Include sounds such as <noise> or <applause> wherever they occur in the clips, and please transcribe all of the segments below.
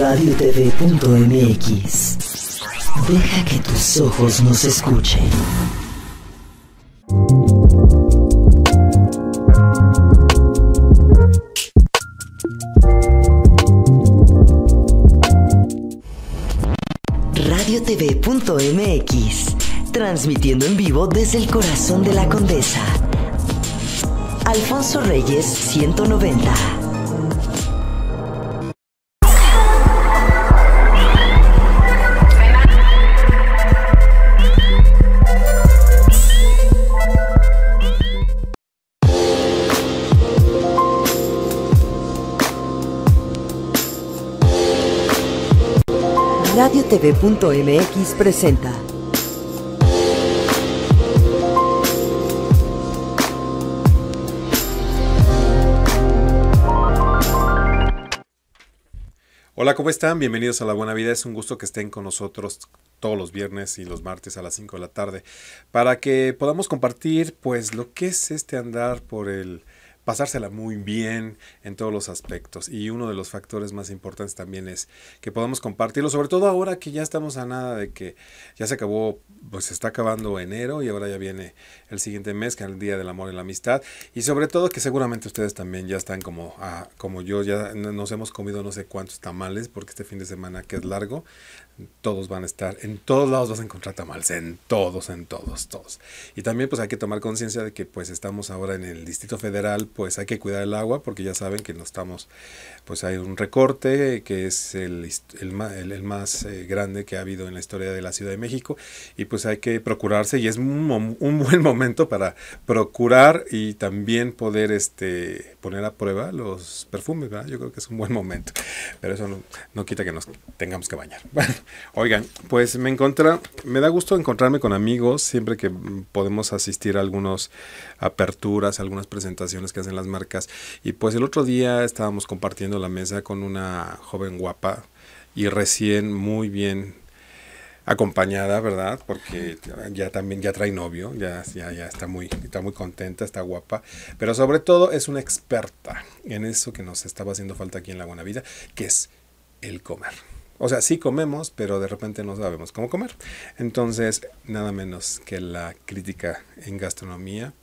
radiotv.mx. Deja que tus ojos nos escuchen. Radiotv.mx, transmitiendo en vivo desde el corazón de la condesa. Alfonso Reyes 190. TV.mx presenta. Hola, ¿cómo están? Bienvenidos a La Buena Vida. Es un gusto que estén con nosotros todos los viernes y los martes a las 5 de la tarde para que podamos compartir pues lo que es este andar por el pasársela muy bien en todos los aspectos. Y uno de los factores más importantes también es que podamos compartirlo, sobre todo ahora que ya estamos a nada de que ya se acabó, pues se está acabando enero y ahora ya viene el siguiente mes, que es el Día del Amor y la Amistad. Y sobre todo que seguramente ustedes también ya están como, ah, como yo, ya nos hemos comido no sé cuántos tamales, porque este fin de semana que es largo, todos van a estar, en todos lados vas a encontrar tamales, en todos, en todos, todos. Y también pues hay que tomar conciencia de que pues estamos ahora en el Distrito Federal, pues hay que cuidar el agua porque ya saben que no estamos, pues hay un recorte que es el, el, el, más eh, grande que ha habido en la historia de la Ciudad de México y pues hay que procurarse y es un, buen <laughs> momento para procurar y también poder este, poner a prueba los perfumes, ¿verdad? Yo creo que es un buen momento, pero eso no, no quita que nos tengamos que bañar. <laughs> Oigan, pues me me da gusto encontrarme con amigos siempre que podemos asistir a algunas aperturas, a algunas presentaciones que hacen las marcas. Y pues el otro día estábamos compartiendo la mesa con una joven guapa y recién muy bien acompañada, ¿verdad? Porque ya también ya trae novio, ya, ya, ya está muy está muy contenta, está guapa, pero sobre todo es una experta en eso que nos estaba haciendo falta aquí en la buena vida, que es el comer. O sea, sí comemos, pero de repente no sabemos cómo comer. Entonces, nada menos que la crítica en gastronomía,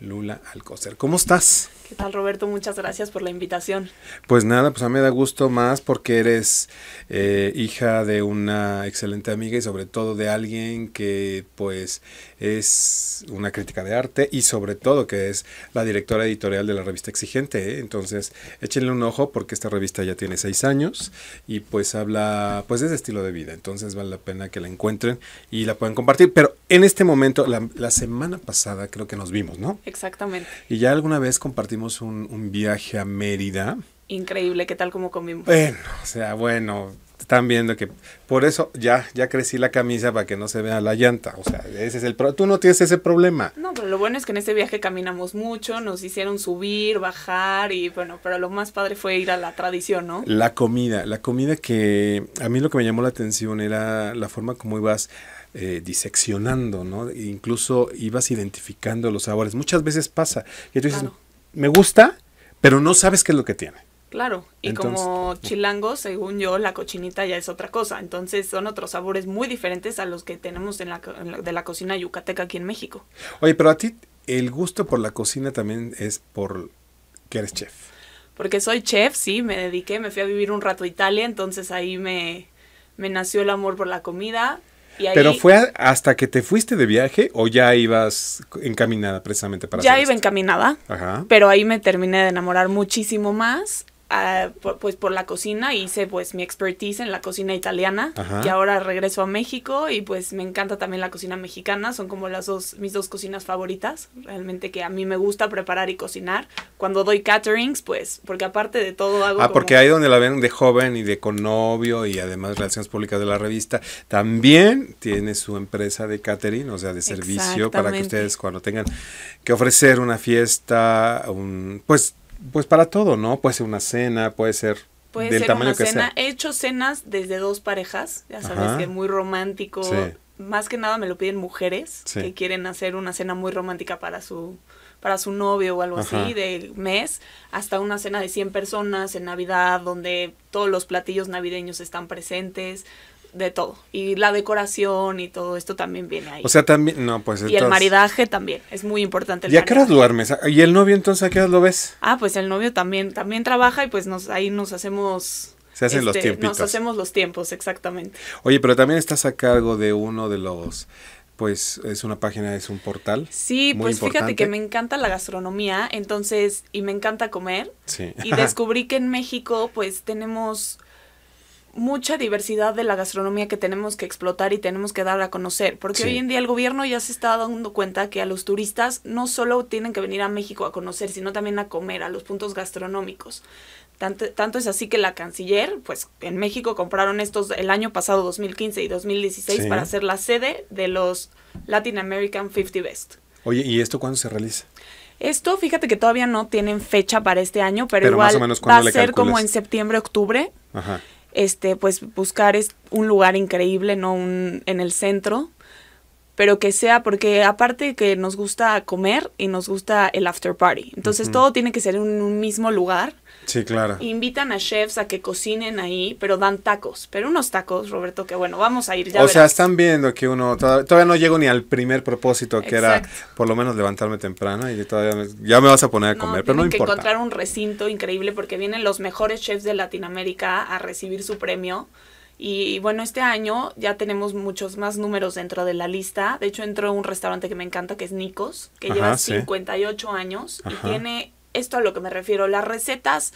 Lula Alcocer. ¿Cómo estás? ¿Qué tal Roberto? Muchas gracias por la invitación. Pues nada, pues a mí me da gusto más porque eres eh, hija de una excelente amiga y sobre todo de alguien que pues es una crítica de arte y sobre todo que es la directora editorial de la revista Exigente. ¿eh? Entonces échenle un ojo porque esta revista ya tiene seis años y pues habla pues de estilo de vida. Entonces vale la pena que la encuentren y la puedan compartir. Pero en este momento, la, la semana pasada creo que nos vimos, ¿no? Exactamente. Y ya alguna vez compartimos un, viaje a Mérida. Increíble, ¿qué tal como comimos? Bueno, o sea, bueno, están viendo que por eso ya ya crecí la camisa para que no se vea la llanta, o sea, ese es el problema. tú no tienes ese problema. No, pero lo bueno es que en ese viaje caminamos mucho, nos hicieron subir, bajar y bueno, pero lo más padre fue ir a la tradición, ¿no? La comida, la comida que a mí lo que me llamó la atención era la forma como ibas eh, diseccionando, ¿no? incluso ibas identificando los sabores. Muchas veces pasa y tú dices, me gusta, pero no sabes qué es lo que tiene. Claro, y como chilango, según yo, la cochinita ya es otra cosa. Entonces son otros sabores muy diferentes a los que tenemos de la cocina yucateca aquí en México. Oye, pero a ti el gusto por la cocina también es por que eres chef. Porque soy chef, sí, me dediqué, me fui a vivir un rato a Italia, entonces ahí me, me nació el amor por la comida, pero fue hasta que te fuiste de viaje o ya ibas encaminada precisamente para... Ya iba encaminada. Pero ahí me terminé de enamorar muchísimo más Ah, pues por la cocina hice pues mi expertise en la cocina italiana y ahora regreso a México y pues me encanta también la cocina mexicana son como las dos mis dos cocinas favoritas realmente que a mí me gusta preparar y cocinar cuando doy caterings pues porque aparte de todo hago ah porque ahí donde la ven de joven y de con novio y además relaciones públicas de la revista también tiene su empresa de catering o sea de servicio para que ustedes cuando tengan que ofrecer una fiesta un pues pues para todo, ¿no? Puede ser una cena, puede ser puede del ser tamaño una que cena. Sea. He hecho cenas desde dos parejas, ya sabes que es muy romántico. Más que nada me lo piden mujeres que quieren hacer una cena muy romántica para su para su novio o algo así del mes, hasta una cena de 100 personas en Navidad donde todos los platillos navideños están presentes de todo. Y la decoración y todo esto también viene ahí. O sea, también, no, pues. Y el maridaje también, es muy importante. El ¿Y a qué hora duermes? Ah, ¿Y el novio entonces a qué hora lo ves? Ah, pues el novio también, también trabaja y pues nos, ahí nos hacemos... Se hacen los tiempos este, Nos hacemos los tiempos, exactamente. Oye, pero también estás a cargo de uno de los pues es una página, es un portal. Sí, pues fíjate que me encanta la gastronomía, entonces, y me encanta comer. Sí. Y descubrí que en México, pues tenemos mucha diversidad de la gastronomía que tenemos que explotar y tenemos que dar a conocer, porque hoy en día el gobierno ya se está dando cuenta que a los turistas no solo tienen que venir a México a conocer, sino también a comer, a los puntos gastronómicos. Tanto, es así que la canciller, pues en México compraron estos el año pasado, 2015 y 2016, para ser la sede de los Latin American 50 Best. Oye, ¿y esto cuándo se realiza? Esto, fíjate que todavía no tienen fecha para este año, pero, igual va a ser como en septiembre, octubre. Ajá este, pues buscar es un lugar increíble, no un, en el centro, pero que sea, porque aparte que nos gusta comer y nos gusta el after party, entonces todo tiene que ser en un mismo lugar Sí, claro. Invitan a chefs a que cocinen ahí, pero dan tacos. Pero unos tacos, Roberto, que bueno, vamos a ir ya. O sea, están viendo que uno todavía, no llego ni al primer propósito, que era por lo menos levantarme temprano y todavía ya me vas a poner a comer, pero no importa. que encontrar un recinto increíble porque vienen los mejores chefs de Latinoamérica a recibir su premio. Y, bueno, este año ya tenemos muchos más números dentro de la lista. De hecho, entró un restaurante que me encanta, que es Nico's, que lleva 58 años y tiene esto a lo que me refiero, las recetas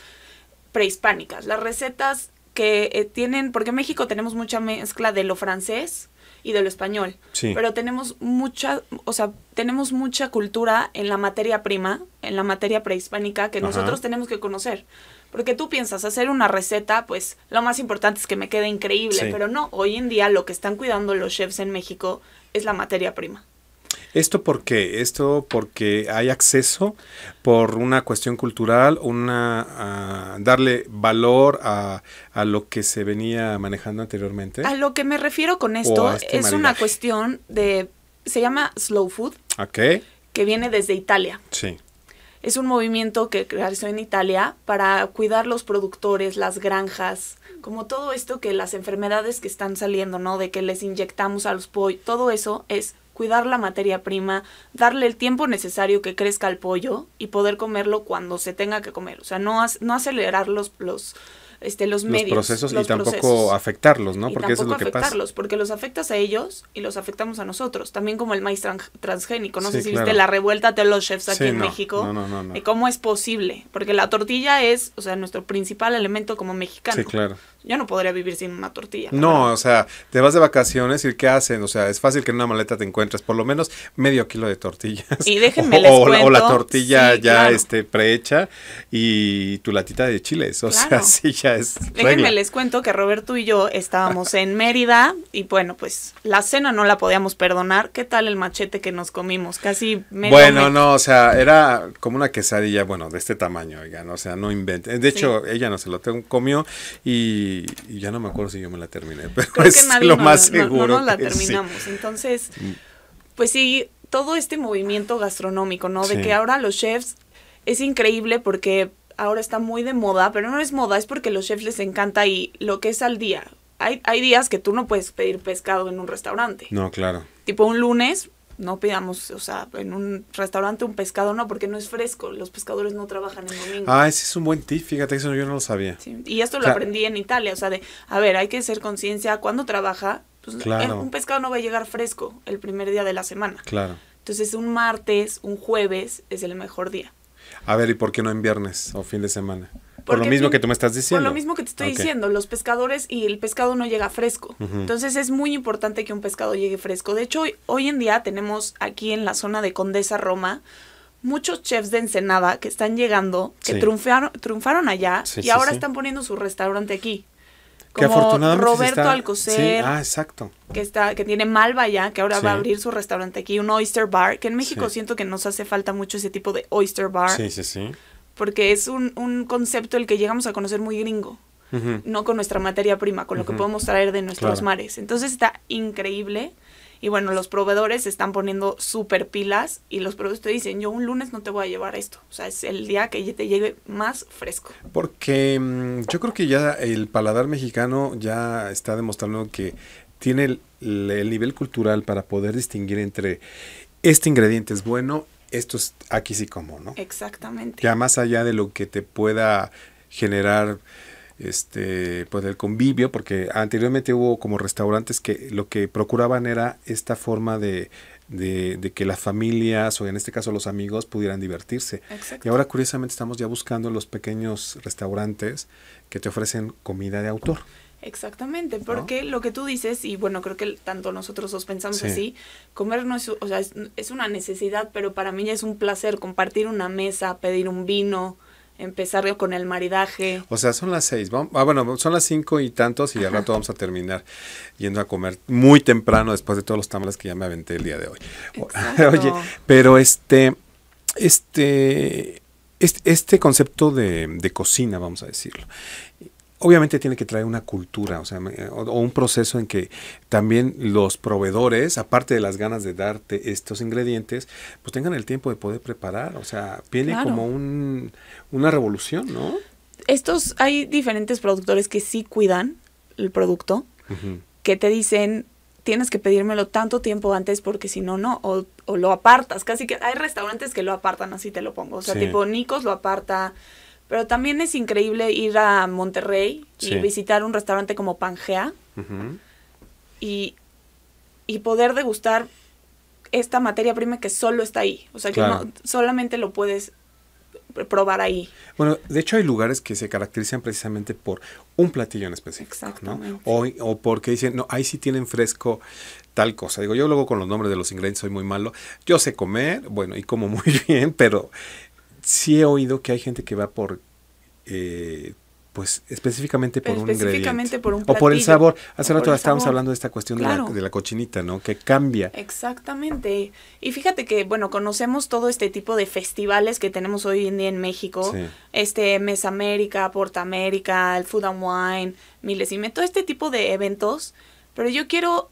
prehispánicas, las recetas que eh, tienen, porque en México tenemos mucha mezcla de lo francés y de lo español, pero tenemos mucha, o sea, tenemos mucha cultura en la materia prima, en la materia prehispánica que nosotros tenemos que conocer. Porque tú piensas hacer una receta, pues lo más importante es que me quede increíble, pero no, hoy en día lo que están cuidando los chefs en México es la materia prima. ¿Esto por qué? Esto porque hay acceso por una cuestión cultural, una darle valor a, lo que se venía manejando anteriormente. A lo que me refiero con esto este es una cuestión de, se llama slow food, okay. que viene desde Italia. Sí. Es un movimiento que creció en Italia para cuidar los productores, las granjas, como todo esto que las enfermedades que están saliendo, ¿no? De que les inyectamos a los pollos, todo eso es cuidar la materia prima, darle el tiempo necesario que crezca el pollo y poder comerlo cuando se tenga que comer. O sea, no, no acelerar los, los, este, los, medios. Procesos los y procesos tampoco afectarlos, ¿no? porque eso es lo que afectarlos, porque los afectas a ellos y los afectamos a nosotros. También como el maíz transgénico. No sé si viste la revuelta de los chefs aquí en México. No, no, no, ¿Cómo es posible? Porque la tortilla es, o sea, nuestro principal elemento como mexicano. Sí, claro. Yo no podría vivir sin una tortilla. No, o sea, te vas de vacaciones y ¿qué hacen? O sea, es fácil que en una maleta te encuentres por lo menos medio kilo de tortillas. Y déjenme <laughs> o, les cuento, o la tortilla ya este, prehecha y tu latita de chiles. O sea, <laughs> sí, ya es. Déjenme les cuento que Roberto y yo estábamos en Mérida y bueno, pues la cena no la podíamos perdonar. ¿Qué tal el machete que nos comimos? Casi medio. Bueno, no, o sea, era como una quesadilla, bueno, de este tamaño, oigan, o sea, no invente De hecho, ella no se lo comió y y, ya no me acuerdo si yo me la terminé, pero es lo más seguro. la terminamos. Entonces, mm. pues sí, todo este movimiento gastronómico, ¿no? De que ahora los chefs es increíble porque ahora está muy de moda, pero no es moda, es porque los chefs les encanta y lo que es al día. Hay, hay días que tú no puedes pedir pescado en un restaurante. No, claro. Tipo un lunes, no pidamos, o sea, en un restaurante un pescado, no, porque no es fresco, los pescadores no trabajan en domingo. Ah, ese es un buen tip, fíjate, eso yo no lo sabía. Y esto lo aprendí en Italia, o sea, de, a ver, hay que ser conciencia, cuando trabaja, pues un pescado no va a llegar fresco el primer día de la semana. Claro. Entonces, un martes, un jueves es el mejor día. A ver, ¿y por qué no en viernes o fin de semana? Por lo mismo que tú me estás diciendo. Por lo mismo que te estoy diciendo, los pescadores y el pescado no llega fresco. Entonces es muy importante que un pescado llegue fresco. De hecho, hoy, en día tenemos aquí en la zona de Condesa Roma muchos chefs de Ensenada que están llegando, que triunfaron, allá y ahora están poniendo su restaurante aquí. Como Roberto Alcocer. Ah, exacto. Que, está, que tiene Malva ya, que ahora va a abrir su restaurante aquí, un Oyster Bar, que en México siento que nos hace falta mucho ese tipo de Oyster Bar. Sí, sí, sí porque es un, un concepto el que llegamos a conocer muy gringo, no con nuestra materia prima, con lo que podemos traer de nuestros mares. Entonces está increíble. Y bueno, los proveedores se están poniendo super pilas y los proveedores te dicen, yo un lunes no te voy a llevar esto. O sea, es el día que te llegue más fresco. Porque mm, yo creo que ya el paladar mexicano ya está demostrando que tiene el, nivel cultural para poder distinguir entre este ingrediente es bueno, esto es aquí sí como, ¿no? Exactamente. Ya más allá de lo que te pueda generar este pues el convivio porque anteriormente hubo como restaurantes que lo que procuraban era esta forma de, de que las familias o en este caso los amigos pudieran divertirse y ahora curiosamente estamos ya buscando los pequeños restaurantes que te ofrecen comida de autor Exactamente, porque lo que tú dices, y bueno, creo que tanto nosotros os pensamos así, comer no es, o sea, es, una necesidad, pero para mí es un placer compartir una mesa, pedir un vino, empezar con el maridaje. O sea, son las seis, vamos, ah, bueno, son las cinco y tantos y al rato vamos a terminar yendo a comer muy temprano después de todos los tamales que ya me aventé el día de hoy. <laughs> Oye, pero este, este, este, este, concepto de cocina, vamos a decirlo, Obviamente tiene que traer una cultura, o sea, eh, o un proceso en que también los proveedores, aparte de las ganas de darte estos ingredientes, pues tengan el tiempo de poder preparar, o sea, viene como una revolución, ¿no? Estos, hay diferentes productores que sí cuidan el producto, que te dicen, tienes que pedírmelo tanto tiempo antes porque si no, no, o, lo apartas, casi que hay restaurantes que lo apartan, así te lo pongo, o sea, tipo Nicos lo aparta, pero también es increíble ir a Monterrey y visitar un restaurante como Pangea y, y, poder degustar esta materia prima que solo está ahí. O sea, que no, solamente lo puedes probar ahí. Bueno, de hecho hay lugares que se caracterizan precisamente por un platillo en específico, ¿no? O, o, porque dicen, no, ahí sí tienen fresco tal cosa. Digo, yo luego con los nombres de los ingredientes soy muy malo. Yo sé comer, bueno, y como <laughs> muy bien, pero sí he oído que hay gente que va por, eh, pues específicamente por un ingrediente. Por un o por el sabor. Hace rato estábamos hablando de esta cuestión de, la, cochinita, ¿no? Que cambia. Exactamente. Y fíjate que, bueno, conocemos todo este tipo de festivales que tenemos hoy en día en México. Sí. Este, Porta América, el Food and Wine, miles. y Y todo este tipo de eventos. Pero yo quiero,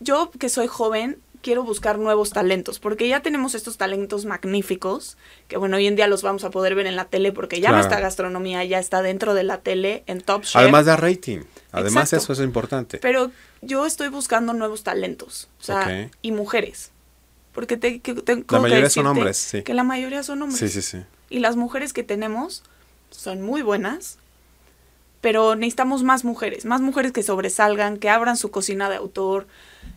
yo que soy joven, quiero buscar nuevos talentos, porque ya tenemos estos talentos magníficos, que bueno, hoy en día los vamos a poder ver en la tele, porque ya claro. nuestra gastronomía ya está dentro de la tele, en Top Chef. Además de rating, además eso es importante. Pero yo estoy buscando nuevos talentos, o sea, y mujeres, porque te, que, La mayoría son hombres, sí. Que la mayoría son hombres. Sí, sí, sí. Y las mujeres que tenemos son muy buenas, pero necesitamos más mujeres, más mujeres que sobresalgan, que abran su cocina de autor,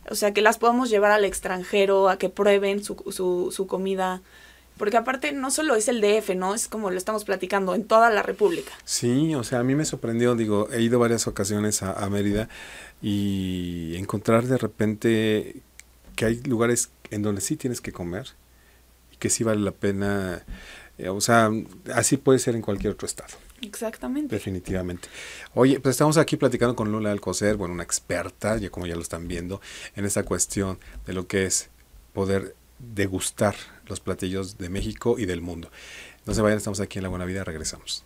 o sea, que las podamos llevar al extranjero, a que prueben su, su, su comida. Porque aparte no solo es el DF, ¿no? Es como lo estamos platicando, en toda la República. Sí, o sea, a mí me sorprendió, digo, he ido varias ocasiones a, Mérida y encontrar de repente que hay lugares en donde sí tienes que comer y que sí vale la pena, eh, o sea, así puede ser en cualquier otro estado. Exactamente. Definitivamente. Oye, pues estamos aquí platicando con Lula Alcocer, bueno, una experta, ya como ya lo están viendo, en esta cuestión de lo que es poder degustar los platillos de México y del mundo. No se vayan, estamos aquí en La Buena Vida, regresamos.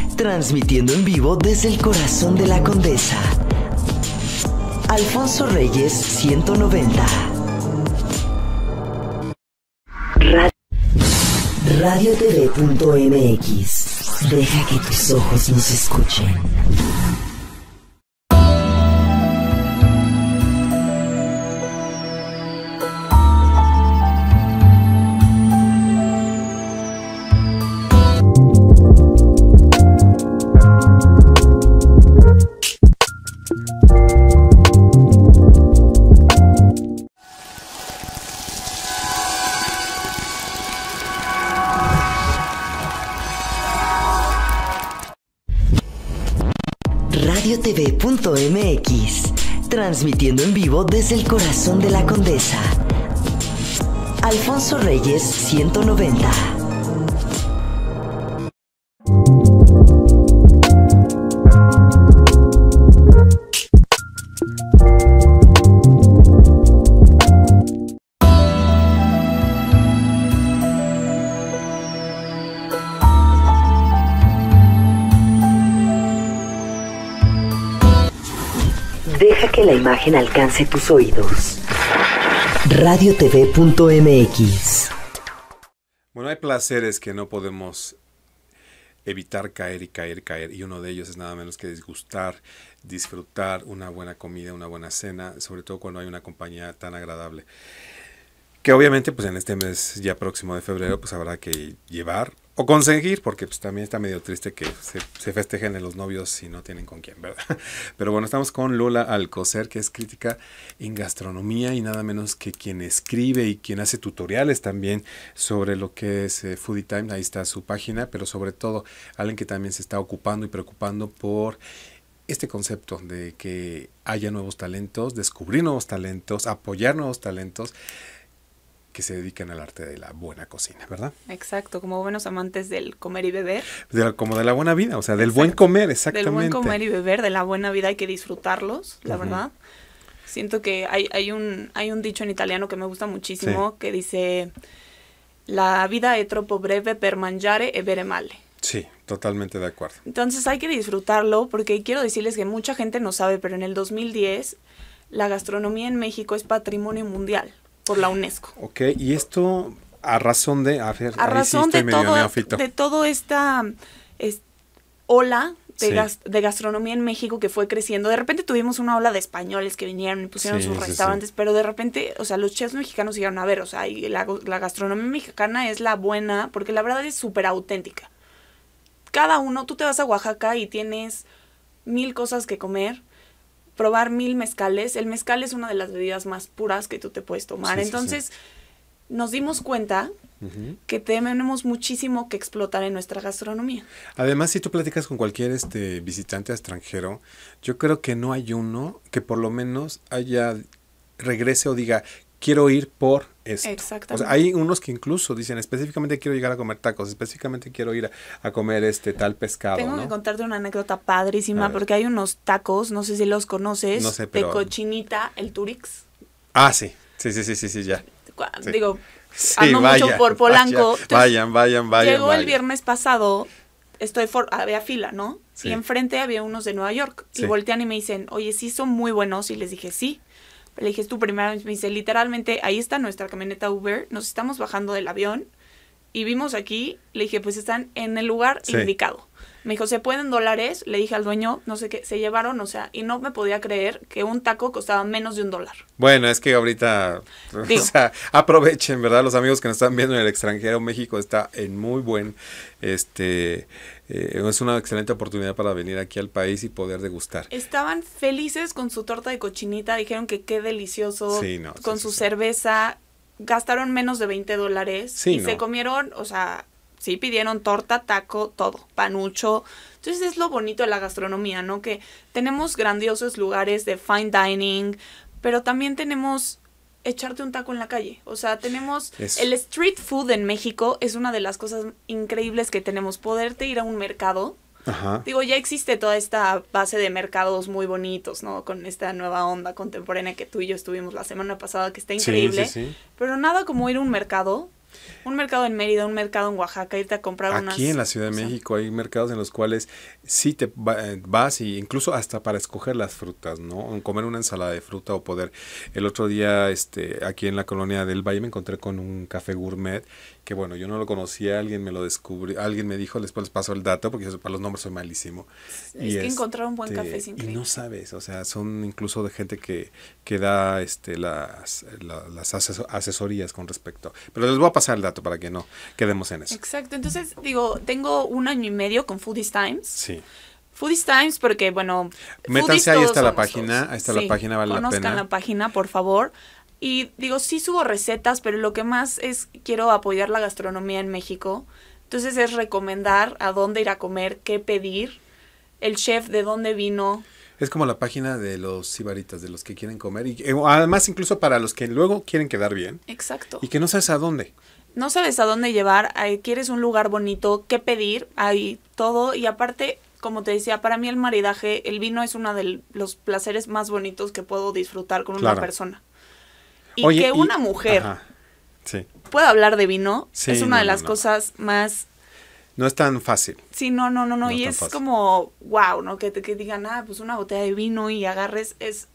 transmitiendo en vivo desde el corazón de la Condesa. Alfonso Reyes 190. Radio TV.mx. Deja que tus ojos nos escuchen. transmitiendo en vivo desde el corazón de la condesa. Alfonso Reyes 190. la imagen alcance tus oídos. Radiotv.mx Bueno, hay placeres que no podemos evitar caer y caer, caer. Y uno de ellos es nada menos que disgustar, disfrutar una buena comida, una buena cena, sobre todo cuando hay una compañía tan agradable. Que obviamente, pues en este mes ya próximo de febrero, pues habrá que llevar o conseguir, porque pues también está medio triste que se, festejen en los novios si no tienen con quién, ¿verdad? <laughs> Pero bueno, estamos con Lola Alcocer, que es crítica en gastronomía y nada menos que quien escribe y quien hace tutoriales también sobre lo que es eh, Foodie Time, ahí está su página, pero sobre todo alguien que también se está ocupando y preocupando por este concepto de que haya nuevos talentos, descubrir nuevos talentos, apoyar nuevos talentos se dedican al arte de la buena cocina, ¿verdad? Exacto, como buenos amantes del comer y beber. como de la buena vida, o sea, del buen comer, exactamente. Del buen comer y beber, de la buena vida hay que disfrutarlos, la verdad. Siento que hay, un, hay un dicho en italiano que me gusta muchísimo que dice, la vida è troppo breve per mangiare e bere male. Sí, totalmente de acuerdo. Entonces hay que disfrutarlo porque quiero decirles que mucha gente no sabe, pero en el 2010 la gastronomía en México es patrimonio mundial por la UNESCO. Ok, y esto a razón de... A, a razón de, todo, de esta ola de, gastronomía en México que fue creciendo. De repente tuvimos una ola de españoles que vinieron y pusieron sus restaurantes, pero de repente, o sea, los chefs mexicanos llegaron a ver, o sea, la, la gastronomía mexicana es la buena, porque la verdad es súper auténtica. Cada uno, tú te vas a Oaxaca y tienes mil cosas que comer, probar mil mezcales. El mezcal es una de las bebidas más puras que tú te puedes tomar. Entonces, nos dimos cuenta que tenemos muchísimo que explotar en nuestra gastronomía. Además, si tú platicas con cualquier este visitante extranjero, yo creo que no hay uno que por lo menos haya regrese o diga, quiero ir por esto. hay unos que incluso dicen específicamente quiero llegar a comer tacos, específicamente quiero ir a, comer este tal pescado. Tengo que contarte una anécdota padrísima porque hay unos tacos, no sé si los conoces, de cochinita, el Turix. Ah, sí, sí, sí, sí, sí, sí ya. Digo, mucho por Polanco. vayan, vayan, vayan. Llegó el viernes pasado, estoy había fila, ¿no? Y enfrente había unos de Nueva York. Y voltean y me dicen, oye, sí son muy buenos. Y les dije, sí le dije, es tu primera Me dice, literalmente, ahí está nuestra camioneta Uber. Nos estamos bajando del avión y vimos aquí. Le dije, pues están en el lugar indicado. Me dijo, ¿se pueden dólares? Le dije al dueño, no sé qué, se llevaron, o sea, y no me podía creer que un taco costaba menos de un dólar. Bueno, es que ahorita, <laughs> o sea, aprovechen, ¿verdad? Los amigos que nos están viendo en el extranjero, México está en muy buen, este, eh, es una excelente oportunidad para venir aquí al país y poder degustar. Estaban felices con su torta de cochinita, dijeron que qué delicioso, con su cerveza, gastaron menos de 20 dólares y se comieron, o sea, sí pidieron torta, taco, todo, panucho. Entonces es lo bonito de la gastronomía, ¿no? Que tenemos grandiosos lugares de fine dining, pero también tenemos echarte un taco en la calle. O sea, tenemos el street food en México es una de las cosas increíbles que tenemos. Poderte ir a un mercado. Digo, ya existe toda esta base de mercados muy bonitos, ¿no? Con esta nueva onda contemporánea que tú y yo estuvimos la semana pasada, que está increíble. Pero nada como ir a un mercado un mercado en Mérida, un mercado en Oaxaca, irte a comprar Aquí en la Ciudad de México hay mercados en los cuales sí te eh, vas y incluso hasta para escoger las frutas, ¿no? Comer una ensalada de fruta o poder. El otro día este aquí en la colonia del Valle me encontré con un café gourmet que bueno, yo no lo conocía, alguien me lo descubrió, alguien me dijo, después les paso el dato, porque para los nombres soy malísimo. Es y que este, encontrar un buen café es Y no sabes, o sea, son incluso de gente que, que da este, las, las asesorías con respecto. Pero les voy a pasar el dato para que no quedemos en eso. Exacto, entonces digo, tengo un año y medio con Foodies Times. Sí. Foodies Times, porque bueno. Métanse, ahí está la página, ahí está la página, vale la pena. Conozcan la página, por favor. Y digo, sí subo recetas, pero lo que más es quiero apoyar la gastronomía en México. Entonces es recomendar a dónde ir a comer, qué pedir, el chef de dónde vino. Es como la página de los cibaritas, de los que quieren comer. Y eh, además incluso para los que luego quieren quedar bien. Exacto. Y que no sabes a dónde. No sabes a dónde llevar, quieres un lugar bonito, qué pedir, hay todo. Y aparte, como te decía, para mí el maridaje, el vino es uno de los placeres más bonitos que puedo disfrutar con una persona. Y que una mujer pueda hablar de vino es una de las cosas más... No es tan fácil. Sí, no, no, no, no. y es, como, wow, ¿no? Que, que digan, ah, pues una botella de vino y agarres. Es,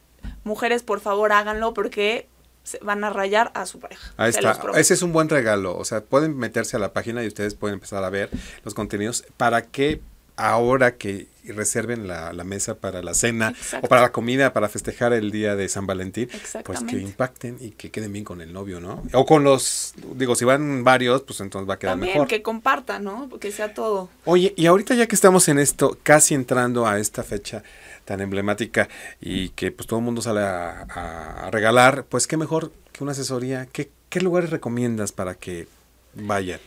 mujeres, por favor, háganlo porque se van a rayar a su pareja. Ahí está. Ese es un buen regalo. O sea, pueden meterse a la página y ustedes pueden empezar a ver los contenidos para que ahora que y reserven la, mesa para la cena o para la comida, para festejar el día de San Valentín, pues que impacten y que queden bien con el novio, ¿no? O con los, digo, si van varios, pues entonces va a quedar También, mejor. que compartan, ¿no? Que sea todo. Oye, y ahorita ya que estamos en esto, casi entrando a esta fecha tan emblemática y que pues todo el mundo sale a, regalar, pues qué mejor que una asesoría, ¿qué, qué lugares recomiendas para que vayan?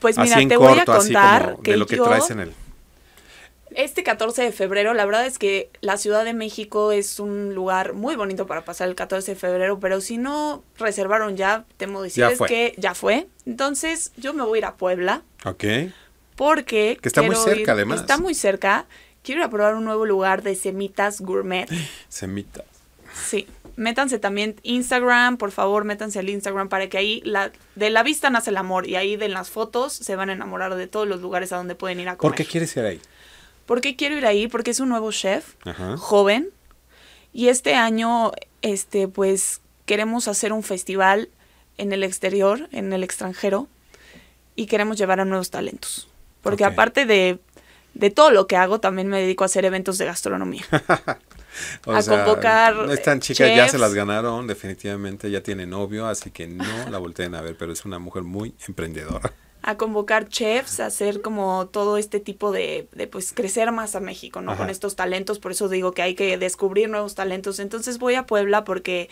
Pues mira, te corto, voy a contar de lo que traes en el este 14 de febrero, la verdad es que la Ciudad de México es un lugar muy bonito para pasar el 14 de febrero, pero si no reservaron ya, temo decirles que ya fue. Entonces, yo me voy a ir a Puebla. Ok. Porque. está muy cerca, además. Está muy cerca. Quiero ir a probar un nuevo lugar de semitas gourmet. <gasps> Semitas. Sí. Métanse también Instagram, por favor, métanse al Instagram para que ahí la, de la vista nace el amor y ahí de las fotos se van a enamorar de todos los lugares a donde pueden ir a comer. ¿Por qué quieres ir ahí? ¿Por qué quiero ir ahí? Porque es un nuevo chef, joven. Y este año, este, pues, queremos hacer un festival en el exterior, en el extranjero, y queremos llevar a nuevos talentos. Porque aparte de, de todo lo que hago, también me dedico a hacer eventos de gastronomía. <laughs> O a sea, convocar. tan chica ya se las ganaron, definitivamente, ya tiene novio, así que no la volteen a ver, pero es una mujer muy emprendedora a convocar chefs, a hacer como todo este tipo de, pues crecer más a México, ¿no? Con estos talentos, por eso digo que hay que descubrir nuevos talentos. Entonces voy a Puebla porque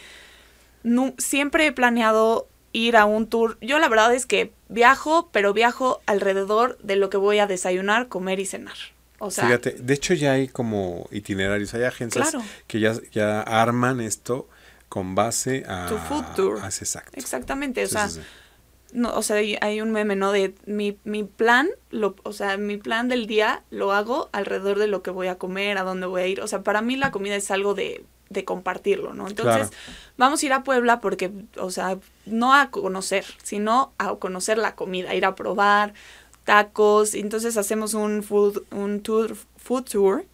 siempre he planeado ir a un tour. Yo la verdad es que viajo, pero viajo alrededor de lo que voy a desayunar, comer y cenar. O sea, Fíjate, de hecho ya hay como itinerarios, hay agencias que ya, ya arman esto con base a... Tu food tour. Ah, exacto. Exactamente, o sea, no, o sea, hay un meme, ¿no? De mi, mi plan, lo, o sea, mi plan del día lo hago alrededor de lo que voy a comer, a dónde voy a ir. O sea, para mí la comida es algo de, compartirlo, ¿no? Entonces, vamos a ir a Puebla porque, o sea, no a conocer, sino a conocer la comida, ir a probar tacos. Entonces hacemos un food, un tour food tour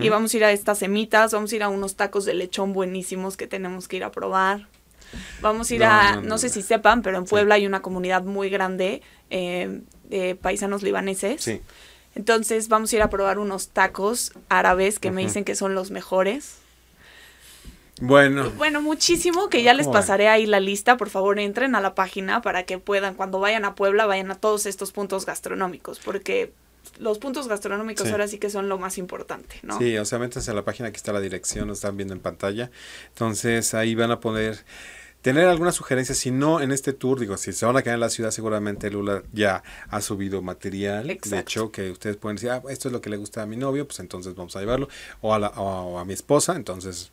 y vamos a ir a estas semitas, vamos a ir a unos tacos de lechón buenísimos que tenemos que ir a probar. Vamos a ir a, no, sé si sepan, pero en Puebla hay una comunidad muy grande eh, de paisanos libaneses. Sí. Entonces vamos a ir a probar unos tacos árabes que me dicen que son los mejores. Bueno. Eh, bueno, muchísimo, que ya les pasaré ahí la lista. Por favor, entren a la página para que puedan, cuando vayan a Puebla, vayan a todos estos puntos gastronómicos, porque los puntos gastronómicos ahora sí que son lo más importante, ¿no? Sí, o sea, métanse a la página, que está la dirección, lo están viendo en pantalla. Entonces, ahí van a poder tener alguna sugerencia, si no en este tour, digo, si se van a quedar en la ciudad, seguramente Lula ya ha subido material, de hecho, que ustedes pueden decir, ah, esto es lo que le gusta a mi novio, pues entonces vamos a llevarlo, o a, a mi esposa, entonces,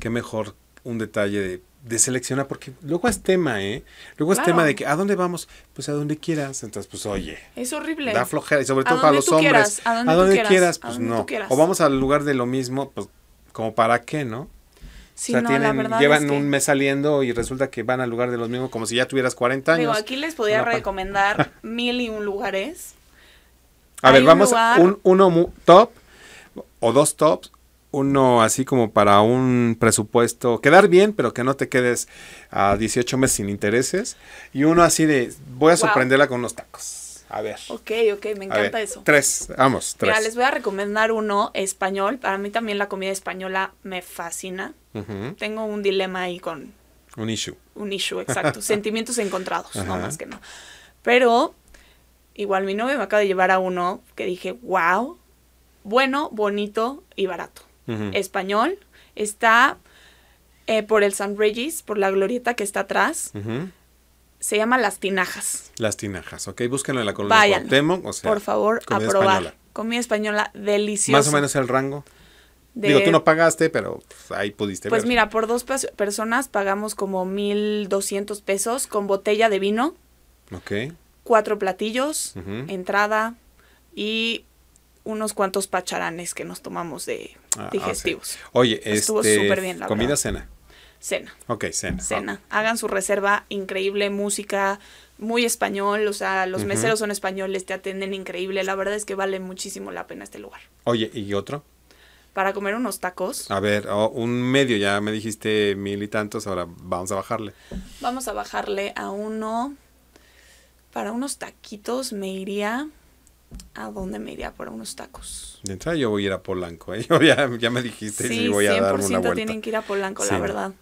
qué mejor un detalle de seleccionar, porque luego es tema, ¿eh? Luego es tema de que, ¿a dónde vamos? Pues a donde quieras. Entonces, pues oye. Es horrible. Da flojera, y sobre todo para los hombres. a donde, ¿A donde quieras, pues no. O vamos al lugar de lo mismo, pues como para qué, ¿no? Sí, no, la llevan un mes saliendo y resulta que van al lugar de los mismos como si ya tuvieras 40 años. aquí les podría recomendar <laughs> mil y un lugares. A ver, vamos, a un, uno top o dos tops, uno así como para un presupuesto, quedar bien, pero que no te quedes a 18 meses sin intereses, y uno así de, voy a sorprenderla con unos tacos. A ver. Ok, ok, me encanta eso. Tres, vamos, tres. Ya les voy a recomendar uno español. Para mí también la comida española me fascina. Tengo un dilema ahí con... Un issue. Un issue, exacto. <laughs> Sentimientos encontrados, no más que no. Pero igual mi novio me acaba de llevar a uno que dije, wow, bueno, bonito y barato. Español, está eh, por el San Regis, por la glorieta que está atrás se llama Las Tinajas. Las Tinajas, ok, búsquenlo en la columna por favor, a Española. Comida española deliciosa. Más o menos el rango. Digo, tú no pagaste, pero pues, ahí pudiste pues mira, por dos personas pagamos como 1,200 pesos con botella de vino. Ok. Cuatro platillos, entrada y unos cuantos pacharanes que nos tomamos de ah, ah, digestivos. Oye, Estuvo este, súper bien, la comida, cena. Cena. Ok, cena. Cena. Ah. Hagan su reserva, increíble música, muy español, o sea, los meseros son españoles, te atienden increíble, la verdad es que vale muchísimo la pena este lugar. Oye, ¿y otro? Para comer unos tacos. A ver, oh, un medio, ya me dijiste mil y tantos, ahora vamos a bajarle. Vamos a bajarle a uno. Para unos taquitos me iría... ¿A dónde me iría por unos tacos? De yo voy a ir a Polanco, ¿eh? <laughs> ya, me dijiste voy a dar una vuelta. 100% tienen que ir a Polanco, la verdad.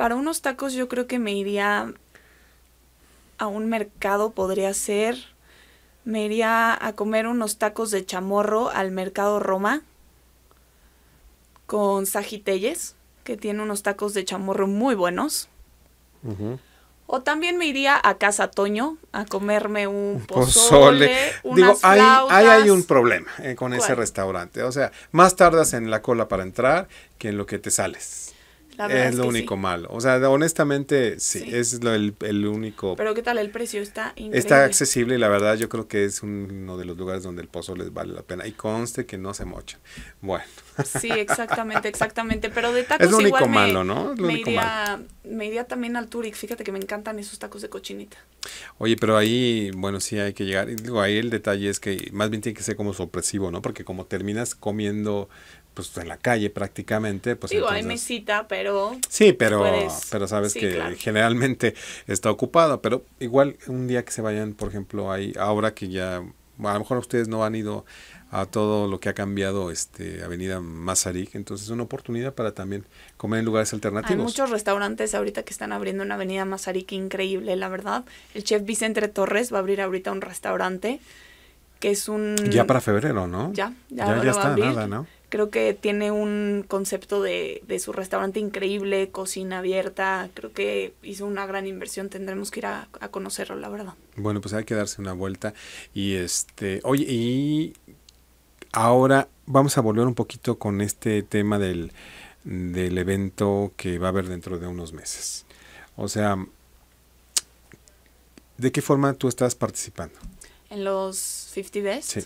Para unos tacos yo creo que me iría a un mercado, podría ser. Me iría a comer unos tacos de chamorro al mercado Roma con Sagitelles, que tiene unos tacos de chamorro muy buenos. O también me iría a Casa Toño a comerme un pozole. Digo, hay, Hay, hay, un problema eh, con ese restaurante. O sea, más tardas en la cola para entrar que en lo que te sales es, lo único malo. O sea, honestamente, sí, es el, único. Pero ¿qué tal el precio? Está increíble. Está accesible y la verdad yo creo que es uno de los lugares donde el pozo les vale la pena. Y conste que no se mocha. Bueno. Sí, exactamente, <laughs> exactamente. Pero de tacos es lo único igual malo, me, ¿no? lo me, único iría, me iría también al Turic. Fíjate que me encantan esos tacos de cochinita. Oye, pero ahí, bueno, sí hay que llegar. Y Digo, ahí el detalle es que más bien tiene que ser como sorpresivo, ¿no? Porque como terminas comiendo pues en la calle prácticamente. Pues Digo, hay mesita, pero... Sí, pero, pero sabes que generalmente está ocupado pero igual un día que se vayan, por ejemplo, ahí ahora que ya, a lo mejor ustedes no han ido a todo lo que ha cambiado este Avenida Mazarik, entonces es una oportunidad para también comer en lugares alternativos. Hay muchos restaurantes ahorita que están abriendo una Avenida Mazarik increíble, la verdad. El chef Vicente Torres va a abrir ahorita un restaurante que es un... Ya para febrero, ¿no? Ya, ya, está, nada, ¿no? Creo que tiene un concepto de, de su restaurante increíble, cocina abierta. Creo que hizo una gran inversión. Tendremos que ir a, conocerlo, la verdad. Bueno, pues hay que darse una vuelta. Y este, oye, y ahora vamos a volver un poquito con este tema del, del evento que va a haber dentro de unos meses. O sea, ¿de qué forma tú estás participando? En los 50 Best. Sí.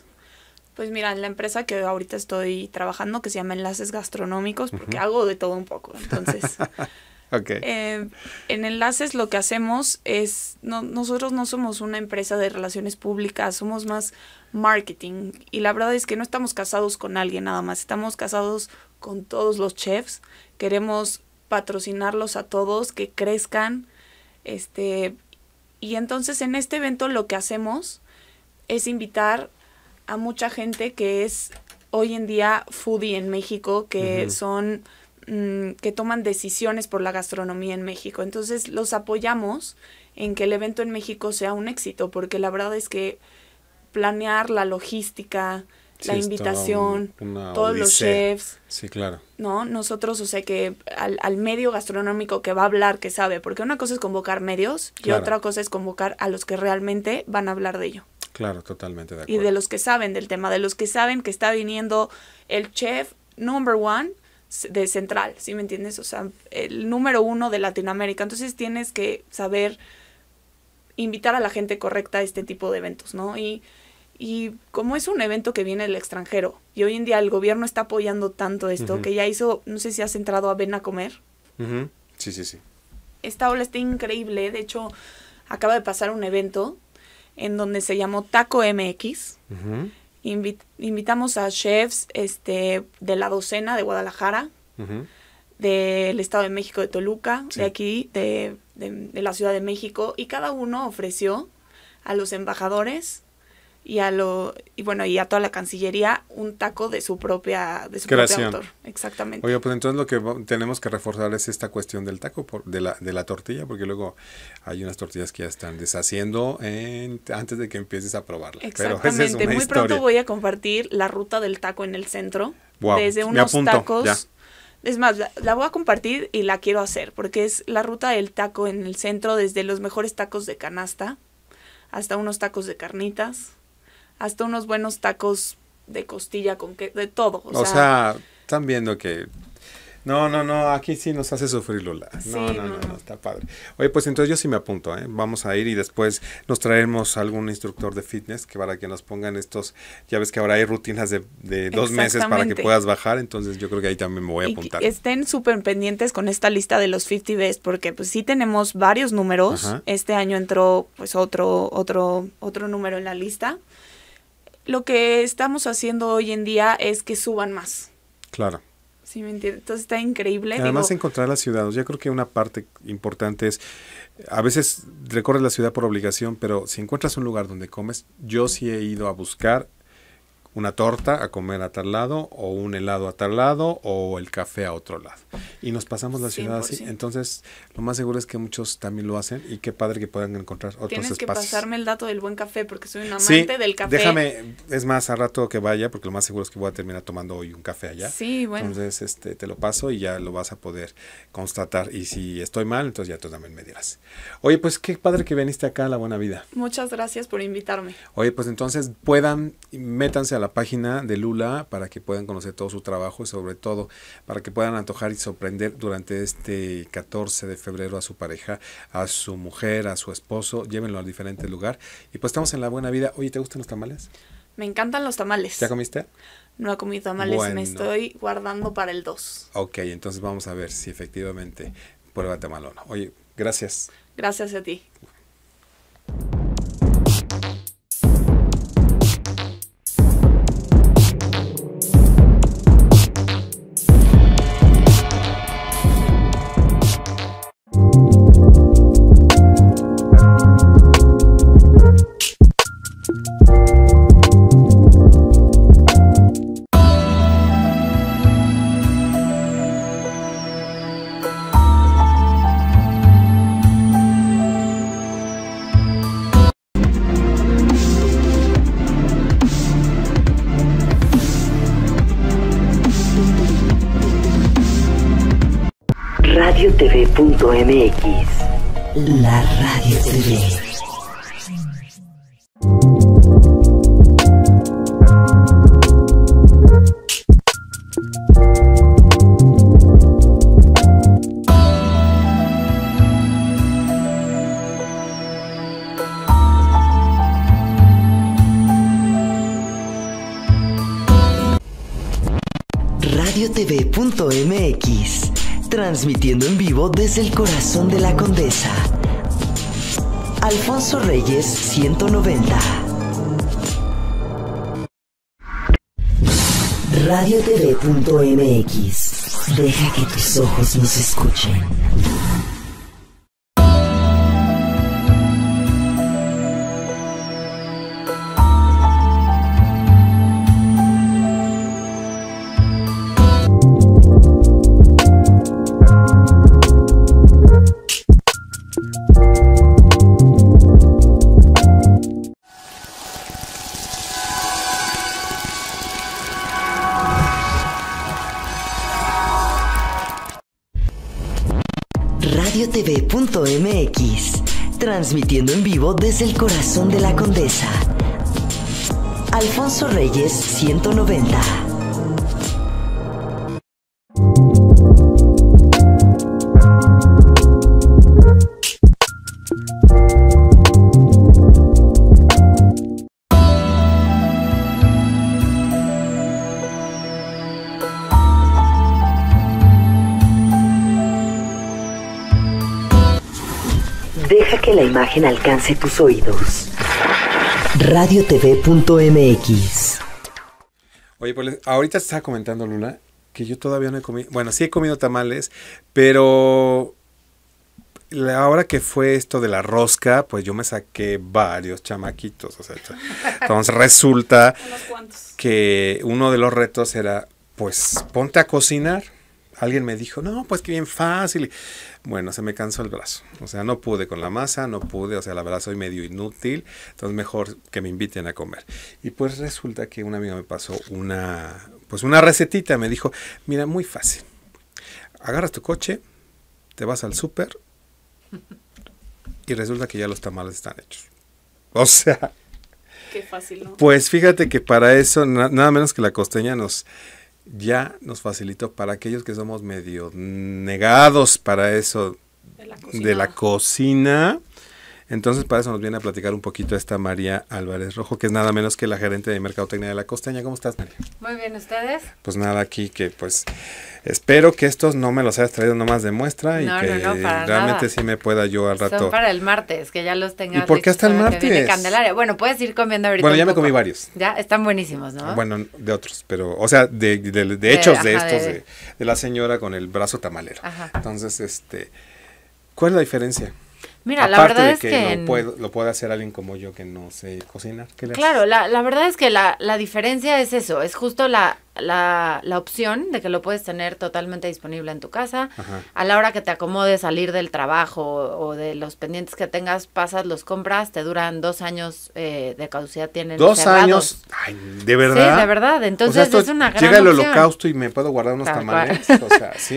Pues mira, en la empresa que ahorita estoy trabajando, que se llama Enlaces Gastronómicos, porque hago de todo un poco, entonces. <laughs> okay. Eh, en Enlaces lo que hacemos es, no, nosotros no somos una empresa de relaciones públicas, somos más marketing. Y la verdad es que no estamos casados con alguien nada más, estamos casados con todos los chefs. Queremos patrocinarlos a todos, que crezcan. Este, y entonces en este evento lo que hacemos es invitar a mucha gente que es hoy en día foodie en México, que son mm, que toman decisiones por la gastronomía en México. Entonces los apoyamos en que el evento en México sea un éxito, porque la verdad es que planear la logística, la invitación, todos los chefs. Sí, claro. No, nosotros, o sea, que al, medio gastronómico que va a hablar, que sabe, porque una cosa es convocar medios y otra cosa es convocar a los que realmente van a hablar de ello. Claro, totalmente de acuerdo. Y de los que saben del tema, de los que saben que está viniendo el chef number one de Central, ¿sí me entiendes? O sea, el número uno de Latinoamérica. Entonces tienes que saber invitar a la gente correcta a este tipo de eventos, ¿no? Y, y como es un evento que viene del extranjero, y hoy en día el gobierno está apoyando tanto esto, que ya hizo, no sé si has entrado a Ven a Comer. Sí, sí, sí. Esta ola está increíble, de hecho, acaba de pasar un evento en donde se llamó Taco MX. invitamos a chefs este, de la docena de Guadalajara, del Estado de México, de Toluca, de aquí, de, la Ciudad de México, y cada uno ofreció a los embajadores y a lo y bueno y a toda la Cancillería un taco de su propia de su propio autor exactamente oye pues entonces lo que tenemos que reforzar es esta cuestión del taco de la de la tortilla porque luego hay unas tortillas que ya están deshaciendo antes de que empieces a probarla exactamente muy pronto voy a compartir la ruta del taco en el centro desde unos tacos Es más, la, voy a compartir y la quiero hacer, porque es la ruta del taco en el centro, desde los mejores tacos de canasta hasta unos tacos de carnitas, hasta unos buenos tacos de costilla con que, de todo. O, sea, están viendo que no, no, no, aquí sí nos hace sufrir Lula. No, no, no, está padre. Oye, pues entonces yo sí me apunto, ¿eh? Vamos a ir y después nos traemos algún instructor de fitness que para que nos pongan estos, ya ves que ahora hay rutinas de, de dos meses para que puedas bajar, entonces yo creo que ahí también me voy a apuntar. Y estén súper pendientes con esta lista de los 50 best porque pues sí tenemos varios números. Este año entró pues otro, otro, otro número en la lista lo que estamos haciendo hoy en día es que suban más. Claro. Sí, me entiendes. Entonces está increíble. además encontrar las ciudades. Yo creo que una parte importante es, a veces recorres la ciudad por obligación, pero si encuentras un lugar donde comes, yo sí he ido a buscar una torta a comer a tal lado o un helado a tal lado o el café a otro lado. Y nos pasamos la ciudad así. Entonces, lo más seguro es que muchos también lo hacen y qué padre que puedan encontrar otros espacios. Tienes que pasarme el dato del buen café porque soy un amante del café. Déjame, es más, a rato que vaya porque lo más seguro es que voy a terminar tomando hoy un café allá. Sí, bueno. Entonces, este, te lo paso y ya lo vas a poder constatar. Y si estoy mal, entonces ya tú también me dirás. Oye, pues qué padre que viniste acá a La Buena Vida. Muchas gracias por invitarme. Oye, pues entonces puedan, métanse a la la página de Lula para que puedan conocer todo su trabajo y sobre todo para que puedan antojar y sorprender durante este 14 de febrero a su pareja, a su mujer, a su esposo. Llévenlo al diferente lugar. Y pues estamos en la buena vida. Oye, ¿te gustan los tamales? Me encantan los tamales. ¿Ya comiste? No he comido tamales, me estoy guardando para el 2. Ok, entonces vamos a ver si efectivamente prueba no, Oye, gracias. Gracias a ti. radiotv.mx. La Radio TV. Radio TV radiotv.mx transmitiendo en vivo desde el corazón de la Condesa. Alfonso Reyes 190. Radiotv.mx. Deja que tus ojos nos escuchen. transmitiendo en vivo desde el corazón de la condesa. Alfonso Reyes 190. Deja que la imagen alcance tus oídos. Radiotv.mx Oye, pues ahorita estaba comentando Luna que yo todavía no he comido. Bueno, sí he comido tamales, pero ahora que fue esto de la rosca, pues yo me saqué varios chamaquitos. O entonces <laughs> resulta que uno de los retos era, pues ponte a cocinar. Alguien me dijo, no, pues que bien fácil. Bueno, se me cansó el brazo. O sea, no pude con la masa, no pude, o sea, la verdad soy medio inútil, entonces mejor que me inviten a comer. Y pues resulta que un amigo me pasó una, pues una recetita, me dijo, mira, muy fácil. Agarras tu coche, te vas al súper y resulta que ya los tamales están hechos. <laughs> O sea... Qué fácil, Pues fíjate que para eso, nada menos que la costeña nos ya nos facilitó para aquellos que somos medio negados para eso de la cocina. Entonces, para eso nos viene a platicar un poquito esta María Álvarez Rojo, que es nada menos que la gerente de Mercadotecnia de la Costeña. ¿Cómo estás, María? Muy bien, ¿ustedes? Pues nada, aquí que pues Espero que estos no me los hayas traído nomás de muestra y que realmente sí me pueda yo al rato. Son para el martes, que ya los tengas. ¿Y por qué hasta el martes? Candelaria. Bueno, puedes ir comiendo ahorita. Bueno, ya me comí varios. Ya, están buenísimos, ¿no? Bueno, de otros, pero, o sea, de, hechos de, estos, de, la señora con el brazo tamalero. Ajá. Entonces, este, ¿cuál es la diferencia? Mira, la verdad es que, lo, puede, hacer alguien como yo que no sé cocinar. claro, la, verdad es que la, diferencia es eso, es justo la la, la, opción de que lo puedes tener totalmente disponible en tu casa. A la hora que te acomode salir del trabajo o, de los pendientes que tengas, pasas, los compras, te duran dos años eh, de caducidad. Tienen dos años, Ay, de verdad. Sí, de verdad. Entonces es una Llega el holocausto y me puedo guardar unos tamales. <laughs>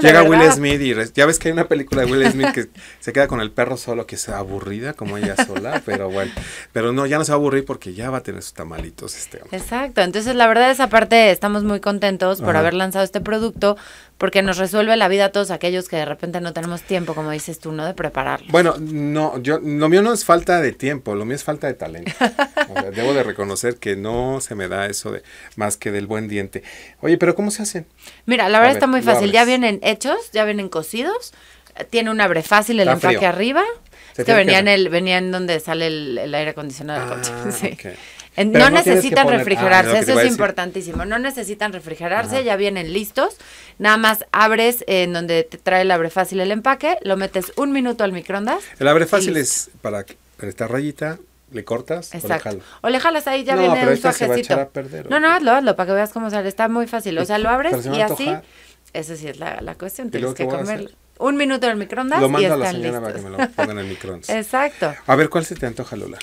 Llega Will Smith y ya ves que hay una película de Will Smith que se queda con el perro solo, que es aburrida como ella sola, pero bueno. Pero no, ya no se va a aburrir porque ya va a tener sus tamalitos este Exacto. Entonces la verdad es aparte estamos muy contentos por haber lanzado este producto porque nos resuelve la vida a todos aquellos que de repente no tenemos tiempo, como dices tú, ¿no? De prepararlo. Bueno, no, yo, lo mío no es falta de tiempo, lo mío es falta de talento. debo de reconocer que no se me da eso de más que del buen diente. Oye, pero ¿cómo se hacen? Mira, la verdad está muy fácil. Ya vienen hechos, ya vienen cocidos. Eh, tiene un abre fácil el empaque arriba. que venía, En el, venía en donde sale el, aire acondicionado del coche. <laughs> Ah, no, necesitan ah, refrigerarse, eso es importantísimo. No necesitan refrigerarse, ya vienen listos. Nada más abres en donde te trae el abre fácil el empaque, lo metes un minuto al microondas. El abre fácil es para esta rayita, le cortas o le jalas. O ahí, ya no, viene pero un no, no, hazlo, hazlo para que veas cómo sale. Está muy fácil. O sea, lo abres y así. Esa sí es la, la cuestión, tienes que comerlo. Un minuto al el microondas. Lo mando a la señora para que me lo pongan en el microondas. <laughs> Exacto. A ver, ¿cuál se te antoja, Lola?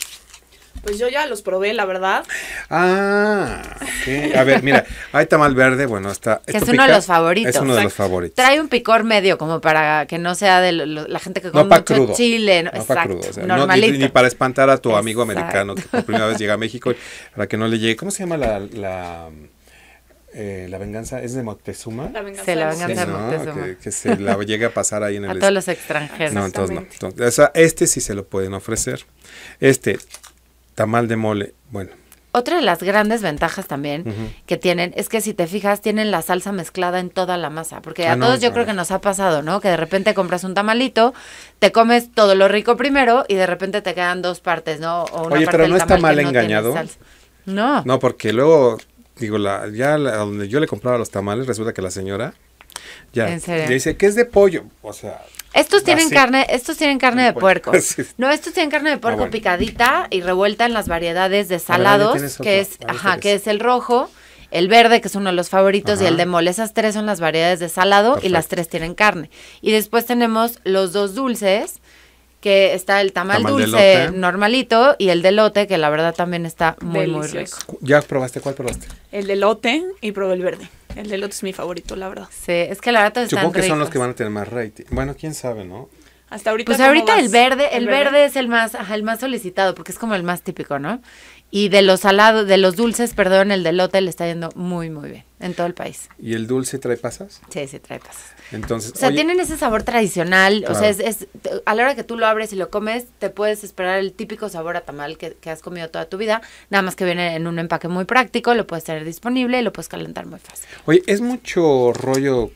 Pues yo ya los probé, la verdad. Ah, okay. a ver, mira, hay tamal verde, bueno, está... Que es uno de los favoritos. Es uno de los favoritos. Trae un picor medio, como para que no sea de la gente que come mucho chile. No, para crudo, normalito. ni, para espantar a tu amigo americano que por primera vez llega a México, para que no le llegue... ¿Cómo se llama la... la eh, la venganza es de Moctezuma. La venganza, de Moctezuma. que, se la llegue a pasar ahí en el. a todos los extranjeros. No, entonces no. Entonces, o sea, este sí se lo pueden ofrecer. Este, tamal de mole. Bueno. Otra de las grandes ventajas también que tienen es que si te fijas tienen la salsa mezclada en toda la masa, porque a ah, todos yo creo que nos ha pasado, ¿no? Que de repente compras un tamalito, te comes todo lo rico primero y de repente te quedan dos partes, ¿no? Oye, pero no está mal engañado. No. No, porque luego digo la ya donde yo le compraba los tamales resulta que la señora ya, ya dice que es de pollo, o sea, estos tienen carne, estos tienen carne de puerco. <laughs> No, estos tienen carne de ah, puerco picadita y revuelta en las variedades de salados, que es, ajá, que es el rojo, el verde, que es uno de los favoritos, y el de mole. Esas tres son las variedades de salado y las tres tienen carne. Y después tenemos los dos dulces, que está el tamal, dulce normalito y el de que la verdad también está muy, muy rico. ¿Ya probaste? ¿Cuál probaste? El de y probé el verde. El de Lotus es mi favorito, la verdad. Sí, es que la verdad Supongo que son los que van a tener más rating. Bueno, quién sabe, ¿no? Hasta ahorita. Pues ahorita el verde, el, verde, verde es el más, ajá, el más solicitado, porque es como el más típico, ¿no? Y de los salados, de los dulces, perdón, el delote le está yendo muy, muy bien en todo el país. ¿Y el dulce trae pasas? Sí, sí trae pasas. Entonces, o sea, tienen ese sabor tradicional, o sea, es, a la hora que tú lo abres y lo comes, te puedes esperar el típico sabor a tamal que, que has comido toda tu vida, nada más que viene en un empaque muy práctico, lo puedes tener disponible y lo puedes calentar muy fácil. Oye, ¿es mucho rollo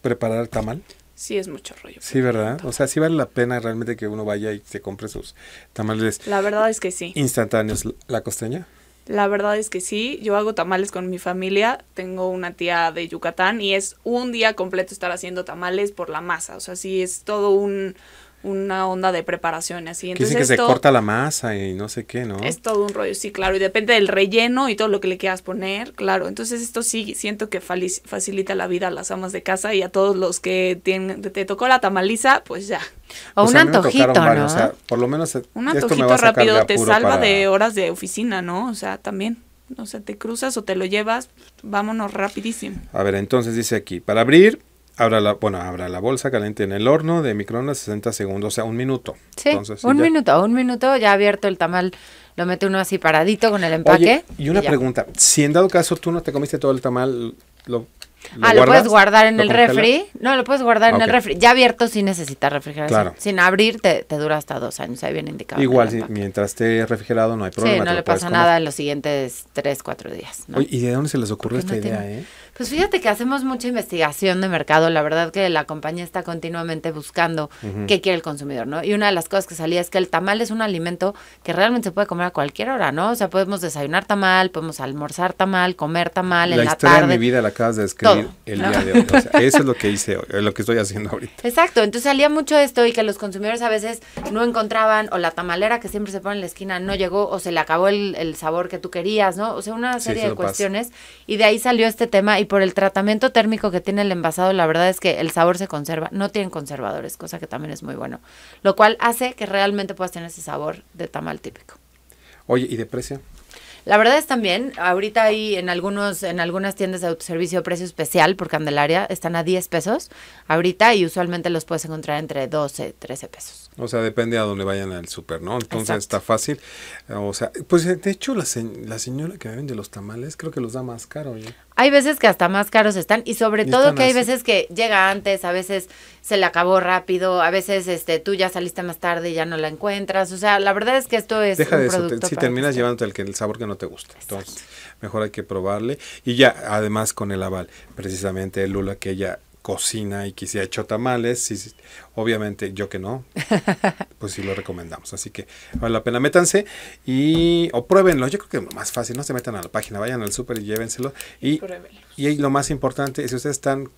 preparar tamal? sí es mucho rollo. Sí, ¿verdad? O sea, sí vale la pena realmente que uno vaya y se compre sus tamales. La verdad es que sí. Instantáneos. ¿La costeña? La verdad es que sí, yo hago tamales con mi familia, tengo una tía de Yucatán y es un día completo estar haciendo tamales por la masa, o sea, sí es todo un, una onda de preparación así. Entonces Dicen que se corta la masa y no sé qué, ¿no? Es todo un rollo, sí, claro. Y depende del relleno y todo lo que le quieras poner, claro. Entonces esto sí siento que facilita la vida a las amas de casa y a todos los que tienen, te tocó la tamaliza, pues ya. O, pues un antojito, ¿no? O sea, por lo menos un antojito rápido te salva de horas de oficina, ¿no? O sea, también. O sea, te cruzas o te lo llevas, vámonos rapidísimo. A ver, entonces dice aquí, para abrir la, bueno, abra la bolsa, caliente en el horno de microondas 60 segundos, o sea, un minuto. Sí, un minuto, un minuto, ya abierto el tamal, lo mete uno así paradito con el empaque. y una pregunta, si en dado caso tú no te comiste todo el tamal, lo, ¿Lo ah, lo puedes guardar en el refri. No, lo puedes guardar en el refri. Ya abierto sin necesitar refrigeración. Sin abrir te, dura hasta dos años, ahí bien indicado. Igual, si, mientras esté refrigerado no hay problema. Sí, no le pasa nada en los siguientes tres, cuatro días. ¿Y de dónde se les ocurre esta idea? Eh? Pues fíjate que hacemos mucha investigación de mercado, la verdad que la compañía está continuamente buscando qué quiere el consumidor, ¿no? Y una de las cosas que salía es que el tamal es un alimento que realmente se puede comer a cualquier hora, ¿no? O sea, podemos desayunar tamal, podemos almorzar tamal, comer tamal en la tarde. La historia de mi vida la acabas de describir el día de hoy. eso es lo que hice lo que estoy haciendo ahorita. Exacto, entonces salía mucho esto y que los consumidores a veces no encontraban o la tamalera que siempre se pone en la esquina no llegó o se le acabó el, sabor que tú querías, ¿no? O sea, una serie de cuestiones y de ahí salió este tema y por el tratamiento térmico que tiene el envasado, la verdad es que el sabor se conserva. No tienen conservadores, cosa que también es muy bueno. Lo cual hace que realmente puedas tener ese sabor de tamal típico. Oye, ¿y de precio? La verdad es también, ahorita hay en algunos, en algunas tiendas de autoservicio precio especial por Candelaria, están a 10 pesos ahorita y usualmente los puedes encontrar entre 12, 13 pesos. O sea, depende a dónde vayan al súper, ¿no? Entonces está fácil. O sea, pues de hecho la, la señora que vende los tamales creo que los da más caro. ¿ya? ¿eh? Hay veces que hasta más caros están y sobre todo que hay veces que llega antes, a veces se le acabó rápido, a veces este tú ya saliste más tarde y ya no la encuentras. O sea, la verdad es que esto es Deja de eso, si terminas llevándote el, el sabor que no te gusta. Entonces, mejor hay que probarle y ya además con el aval, precisamente Lula que ella cocina y que se ha hecho tamales, y, obviamente yo que no, <laughs> pues sí lo recomendamos. Así que vale la pena, métanse y o pruébenlo. Yo creo que es más fácil, no se metan a la página, vayan al súper y llévenselo. Y, y, lo más importante, si ustedes están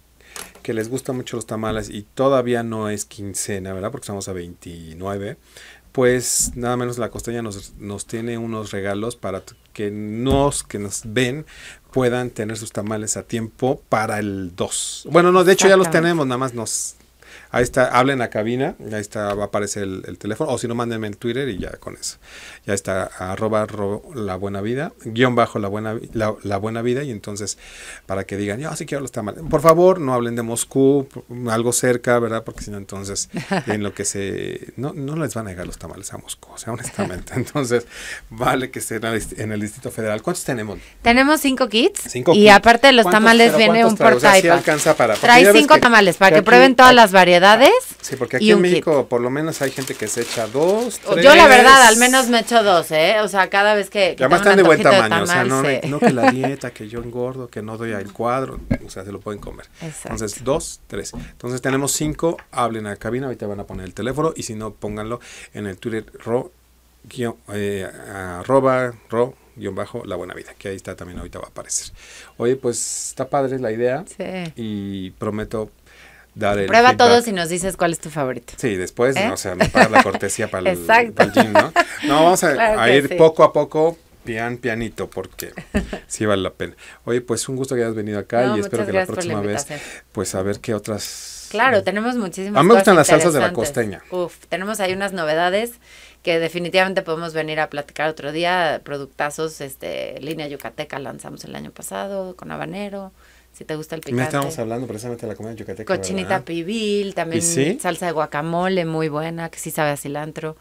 que les gustan mucho los tamales y todavía no es quincena, ¿verdad? Porque estamos a 29. Pues nada menos la costeña nos, nos tiene unos regalos para que nos, que nos ven puedan tener sus tamales a tiempo para el 2. Bueno, no, de hecho ya los tenemos, nada más nos Ahí está, hablen a cabina, ahí está, va a aparecer el, teléfono, o si no, mándenme en Twitter y ya con eso. Ya está, arroba, la buena vida, guión bajo la buena, vida, y entonces para que digan, yo sí quiero los tamales Por favor, no hablen de Moscú, algo cerca, ¿verdad? Porque si no, entonces, <laughs> en lo que se. No, no les van a llegar los tamales a Moscú, o sea, honestamente. <laughs> Entonces, vale que estén en el Distrito Federal. ¿Cuántos tenemos? Tenemos cinco kits. y aparte de los tamales, viene un porta o alcanza para. Trae cinco tamales para que, prueben todas las variedades Sí, porque aquí en México por lo menos hay gente que se echa dos, tres. Yo la verdad, al menos me echo dos, ¿eh? O sea, cada vez que... además están de buen tamaño, o sea, no, que la <laughs> dieta, que yo engordo, que no doy al cuadro, o sea, se lo pueden comer. Exacto. Entonces, dos, tres. Entonces tenemos cinco, hablen a la cabina, ahorita van a poner el teléfono y si no, pónganlo en el Twitter ro, guión, eh, ro bajo La Buena Vida, que ahí está también ahorita va a aparecer. Oye, pues está padre la idea sí. y prometo Prueba todos y nos dices cuál es tu favorito. Sí, después, ¿Eh? o sea, me paga la cortesía <laughs> para el, gym, ¿no? No, vamos a, ir poco a poco, pian, pianito, porque sí vale la pena. Oye, pues un gusto que hayas venido acá y espero que la próxima vez, pues a ver qué otras... Claro, tenemos muchísimas A mí me gustan las salsas de la costeña. Uf, tenemos ahí unas novedades que definitivamente podemos venir a platicar otro día, productazos, este, Línea Yucateca lanzamos el año pasado con Habanero, si te gusta el picante. Me estábamos hablando precisamente de la comida yucateca. Cochinita pibil, también salsa de guacamole muy buena, que sí sabe a cilantro.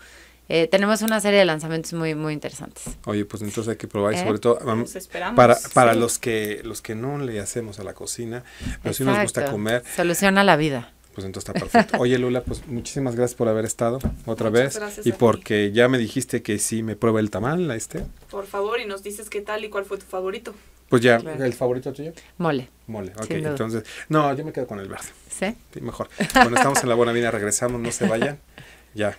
Eh, tenemos una serie de lanzamientos muy muy interesantes. Oye, pues entonces hay que probar y ¿Eh? sobre todo para, los que los que no le hacemos a la cocina, pero si nos gusta comer. Soluciona la vida. Pues entonces está perfecto. Oye, Lula, pues muchísimas gracias por haber estado otra vez. y porque ya me dijiste que sí me prueba el tamal, la este. Por favor, y nos dices qué tal y cuál fue tu favorito. Pues ya, ¿el favorito tuyo? Mole. Mole, ok. Entonces, no, yo me quedo con el verde. Sí, mejor. Bueno, estamos en la buena vida, regresamos, no se vayan. Ya.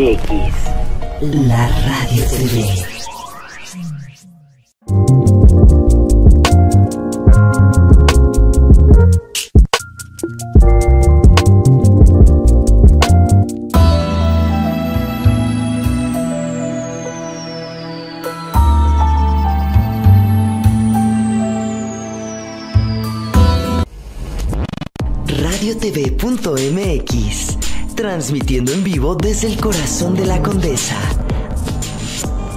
MX. La radio TV tv. radiotv.mx transmitiendo en vivo desde el corazón de la Condesa.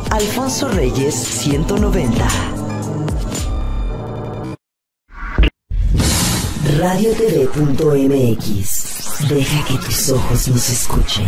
Alfonso Reyes 190. Radiotv.mx. Deja que tus ojos nos escuchen.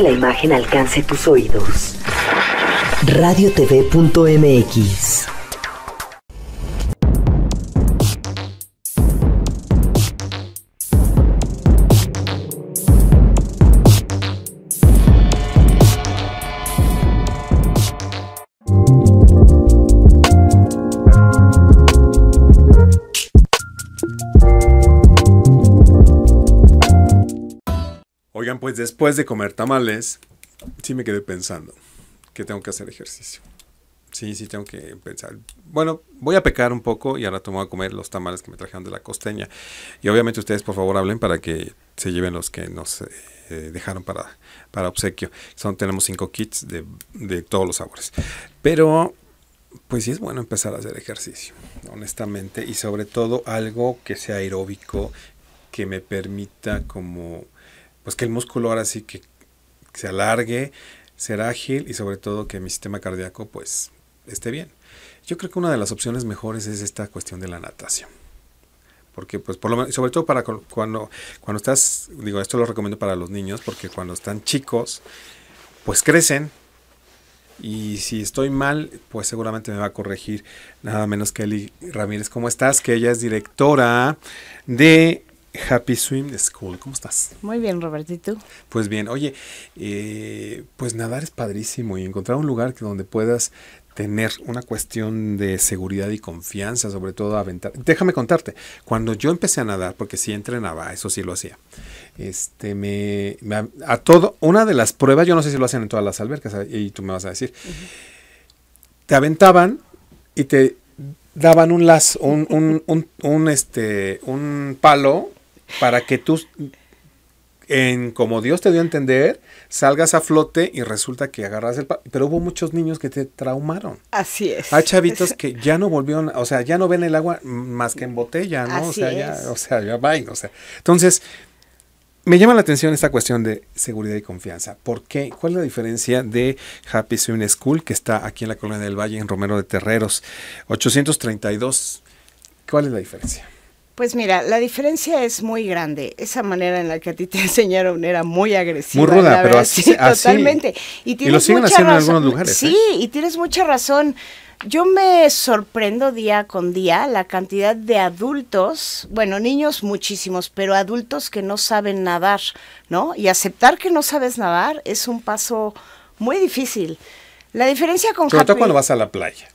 la imagen alcance tus oídos. pues después de comer tamales, sí me quedé pensando que tengo que hacer ejercicio. Sí, sí, tengo que pensar. Bueno, voy a pecar un poco y ahora tomo a comer los tamales que me trajeron de la costeña. Y obviamente ustedes, por favor, hablen para que se lleven los que nos eh, eh, dejaron para, para obsequio. Son, tenemos cinco kits de, de todos los sabores. Pero, pues sí es bueno empezar a hacer ejercicio, honestamente. Y sobre todo algo que sea aeróbico, que me permita como pues que el músculo ahora sí que se alargue, ser ágil y sobre todo que mi sistema cardíaco pues esté bien. Yo creo que una de las opciones mejores es esta cuestión de la natación. Porque pues por lo menos, sobre todo para cuando cuando estás, digo, esto lo recomiendo para los niños porque cuando están chicos pues crecen y si estoy mal, pues seguramente me va a corregir nada menos que Eli Ramírez. ¿Cómo estás? Que ella es directora de Happy Swim School. ¿Cómo estás? Muy bien, Robert. ¿Y tú? Pues bien, oye, eh, pues nadar es padrísimo y encontrar un lugar que donde puedas tener una cuestión de seguridad y confianza, sobre todo aventar. Déjame contarte, cuando yo empecé a nadar, porque sí entrenaba, eso sí lo hacía. Este me, a todo, una de las pruebas, yo no sé si lo hacen en todas las albercas, y tú me vas a decir. Te aventaban y te daban un las, este, un palo para que tú, en como Dios te dio a entender, salgas a flote y resulta que agarras el... Pero hubo muchos niños que te traumaron. Así es. Hay chavitos que ya no volvieron, o sea, ya no ven el agua más que en botella, ¿no? o sea, ya, o sea, ya o sea. Entonces, me llama la atención esta cuestión de seguridad y confianza. ¿Por qué? ¿Cuál es la diferencia de Happy Swim School que está aquí en la Colonia del Valle, en Romero de Terreros, 832? ¿Cuál es la diferencia? Pues mira, la diferencia es muy grande. Esa manera en la que a ti te <laughs> enseñaron era muy agresiva. Muy ruda, pero así, Totalmente. Y, tienes lo siguen mucha haciendo razón. en algunos lugares. ¿eh? Sí, y tienes mucha razón. Yo me sorprendo día con día la cantidad de adultos, bueno, niños muchísimos, pero adultos que no saben nadar, ¿no? Y aceptar que no sabes nadar es un paso muy difícil. La diferencia con Sobre cuando vas a la playa.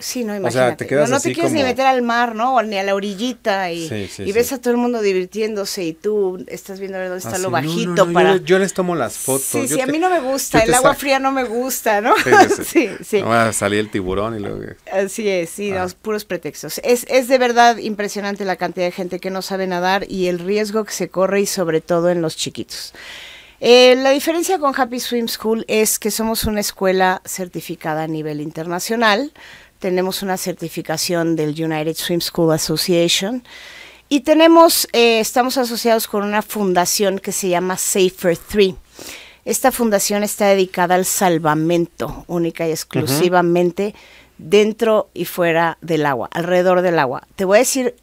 Sí, no, imagínate. O sea, te no, te quieres ni meter al mar, ¿no? Ni a la orillita y, ves a todo el mundo divirtiéndose y tú estás viendo dónde está ah, lo bajito Yo, les tomo las fotos. Sí, sí, a mí no me gusta, el agua fría no me gusta, ¿no? Sí, <laughs> sí. va a salir el tiburón y luego... Así es, sí, los ah. puros pretextos. Es, es de verdad impresionante la cantidad de gente que no sabe nadar y el riesgo que se corre y sobre todo en los chiquitos. Eh, la diferencia con Happy Swim School es que somos una escuela certificada a nivel internacional, tenemos una certificación del United Swim School Association y tenemos, eh, estamos asociados con una fundación que se llama Safer 3. Esta fundación está dedicada al salvamento única y exclusivamente dentro y fuera del agua, alrededor del agua. Te voy a decir,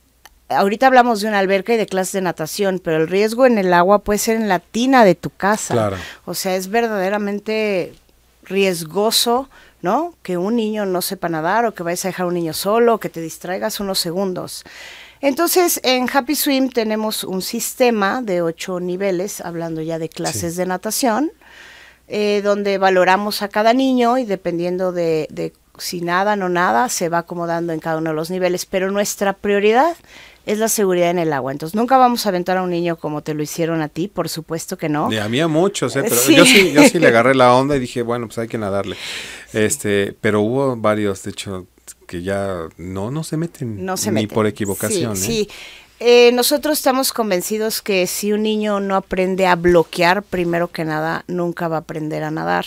ahorita hablamos de una alberca y de clases de natación, pero el riesgo en el agua puede ser en la tina de tu casa. O sea, es verdaderamente riesgoso ¿no? Que un niño no sepa nadar o que vayas a dejar a un niño solo, o que te distraigas unos segundos. Entonces, en Happy Swim tenemos un sistema de ocho niveles, hablando ya de clases de natación, eh, donde valoramos a cada niño y dependiendo de, si nada o no nada, se va acomodando en cada uno de los niveles. Pero nuestra prioridad es la seguridad en el agua. Entonces, nunca vamos a aventar a un niño como te lo hicieron a ti, por supuesto que no. Y a mí a muchos, pero Yo, sí, yo sí le agarré la onda y dije, bueno, pues hay que nadarle. Este, pero hubo varios, de hecho, que ya no, no se meten. No se ni por equivocación. Sí, ¿eh? sí. Eh, nosotros estamos convencidos que si un niño no aprende a bloquear, primero que nada, nunca va a aprender a nadar.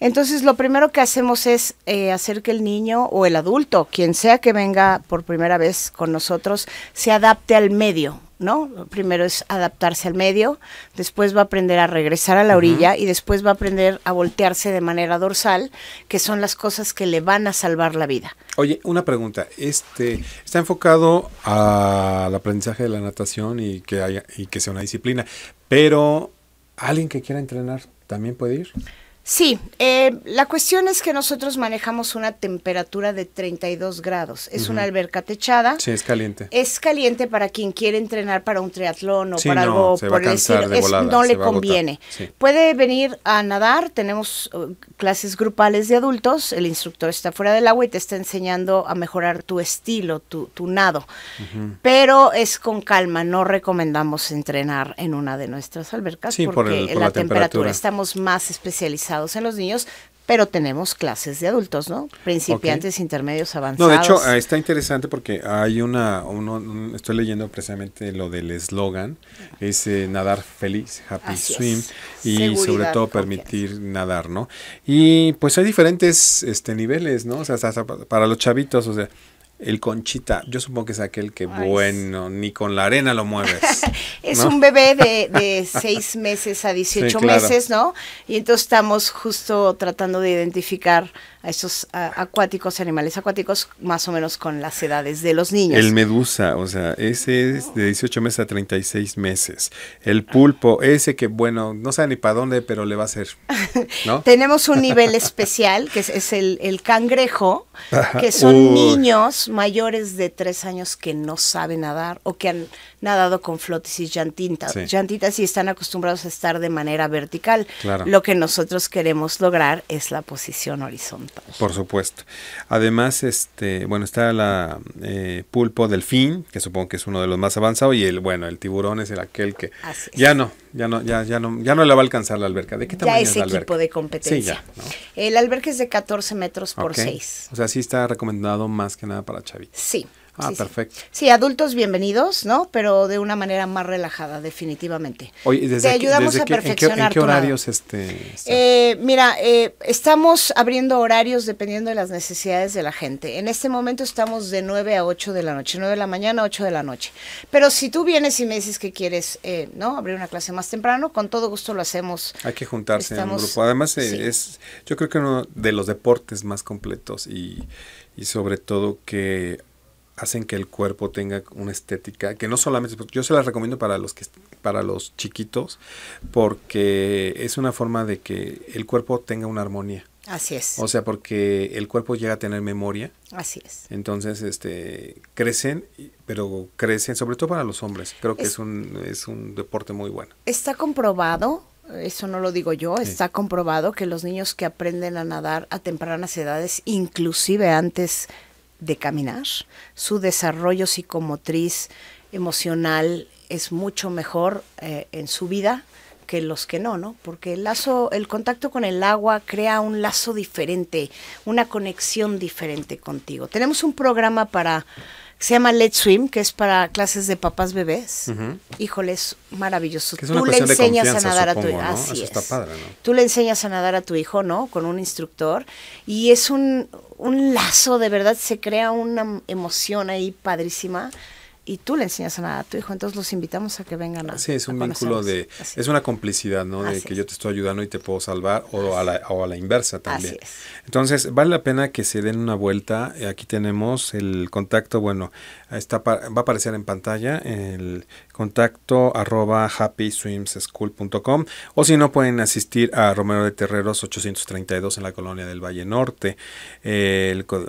Entonces, lo primero que hacemos es eh, hacer que el niño o el adulto, quien sea que venga por primera vez con nosotros, se adapte al medio. ¿no? Primero es adaptarse al medio, después va a aprender a regresar a la orilla y después va a aprender a voltearse de manera dorsal, que son las cosas que le van a salvar la vida. Oye, una pregunta, este está enfocado al aprendizaje de la natación y que haya, y que sea una disciplina, pero alguien que quiera entrenar también puede ir. Sí, eh, la cuestión es que nosotros manejamos una temperatura de 32 grados. Es una alberca techada. Sí, es caliente. Es caliente para quien quiere entrenar para un triatlón o para algo por el no le conviene. Puede venir a nadar. Tenemos uh, clases grupales de adultos. El instructor está fuera del agua y te está enseñando a mejorar tu estilo, tu, nado. Pero es con calma. No recomendamos entrenar en una de nuestras albercas porque en la, temperatura estamos más especializados en los niños, pero tenemos clases de adultos, ¿no? Principiantes, intermedios, avanzados. No, de hecho, ah, está interesante porque hay una, uno, estoy leyendo precisamente lo del eslogan, es eh, nadar feliz, happy swim, y sobre todo permitir nadar, ¿no? Y pues hay diferentes este, niveles, ¿no? O sea, para los chavitos, o sea, el conchita, yo supongo que es aquel que, bueno, ni con la arena lo mueves. <laughs> es un bebé de, de 6 meses a 18 meses, ¿no? Y entonces estamos justo tratando de identificar a estos acuáticos, animales acuáticos, más o menos con las edades de los niños. El medusa, o sea, ese es de 18 meses a 36 meses. El pulpo, ese que, bueno, no sabe ni para dónde, pero le va a ser <laughs> ¿no? Tenemos un nivel <laughs> especial, que es, el, cangrejo, que son niños mayores de 3 años que no saben nadar o que han nadado con flotis y llantitas. Llantitas y están acostumbrados a estar de manera vertical. Lo que nosotros queremos lograr es la posición horizontal. Por supuesto. Además, este, bueno, está la eh, pulpo delfín, que supongo que es uno de los más avanzados, y el, bueno, el tiburón es el aquel que ya no, ya no, ya, ya no, ya no le va a alcanzar la alberca. ¿De qué tamaño ya es, la equipo de competencia. El alberca es de 14 metros por 6. O sea, sí está recomendado más que nada para Chavi. Sí. Ah, perfecto. Sí. adultos bienvenidos, ¿no? Pero de una manera más relajada, definitivamente. Te ayudamos a perfeccionar. ¿En qué, horarios este, eh, mira, eh, estamos abriendo horarios dependiendo de las necesidades de la gente. En este momento estamos de 9 a 8 de la noche, 9 de la mañana, 8 de la noche. Pero si tú vienes y me dices que quieres, eh, ¿no? Abrir una clase más temprano, con todo gusto lo hacemos. Hay que juntarse en un grupo. Además, es, yo creo que uno de los deportes más completos y, y sobre todo que hacen que el cuerpo tenga una estética que no solamente yo se las recomiendo para los que para los chiquitos porque es una forma de que el cuerpo tenga una armonía. Así es. O sea, porque el cuerpo llega a tener memoria. Así es. Entonces, este, crecen, pero crecen, sobre todo para los hombres. Creo que es, un, deporte muy bueno. Está comprobado, eso no lo digo yo, está comprobado que los niños que aprenden a nadar a tempranas edades, inclusive antes de caminar, su desarrollo psicomotriz emocional es mucho mejor eh, en su vida que los que no, ¿no? Porque el lazo, el contacto con el agua crea un lazo diferente, una conexión diferente contigo. Tenemos un programa para se llama Let's Swim, que es para clases de papás bebés. Híjole, es maravilloso. Tú le enseñas a nadar a tu hijo. ¿no? Así Tú le enseñas a nadar a tu hijo, ¿no? Con un instructor. Y es un, un lazo, de verdad, se crea una emoción ahí padrísima y tú le enseñas a, a tu hijo. Entonces los invitamos a que vengan a. Sí, es un vínculo de. Es una complicidad, ¿no? de que yo te estoy ayudando y te puedo salvar, o, a la, o a la, inversa también. Así es. Entonces, vale la pena que se den una vuelta. Eh, aquí tenemos el contacto, bueno, está, va a aparecer en pantalla el contacto arroba happyswimschool.com o si no pueden asistir a Romero de Terreros 832 en la colonia del Valle Norte.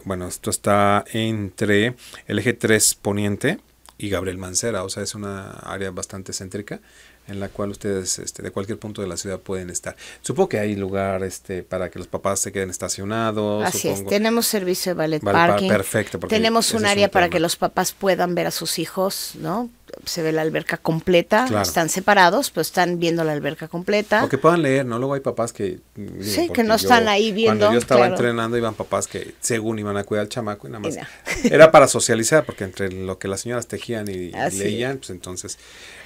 bueno, esto está entre el eje 3 poniente y Gabriel Mancera, o sea, es una área bastante céntrica en la cual ustedes este, de cualquier punto de la ciudad pueden estar. Supongo que hay lugar este, para que los papás se queden estacionados. Así es, tenemos servicio de ballet, parking. perfecto. Tenemos un área para que los papás puedan ver a sus hijos, ¿no? se ve la alberca completa, están separados, pues están viendo la alberca completa. que puedan leer, ¿no? Luego hay papás que... sí, que no están ahí viendo. Cuando yo estaba entrenando iban papás que según iban a cuidar al chamaco y nada más. <laughs> Era para socializar, porque entre lo que las señoras tejían y, leían, pues entonces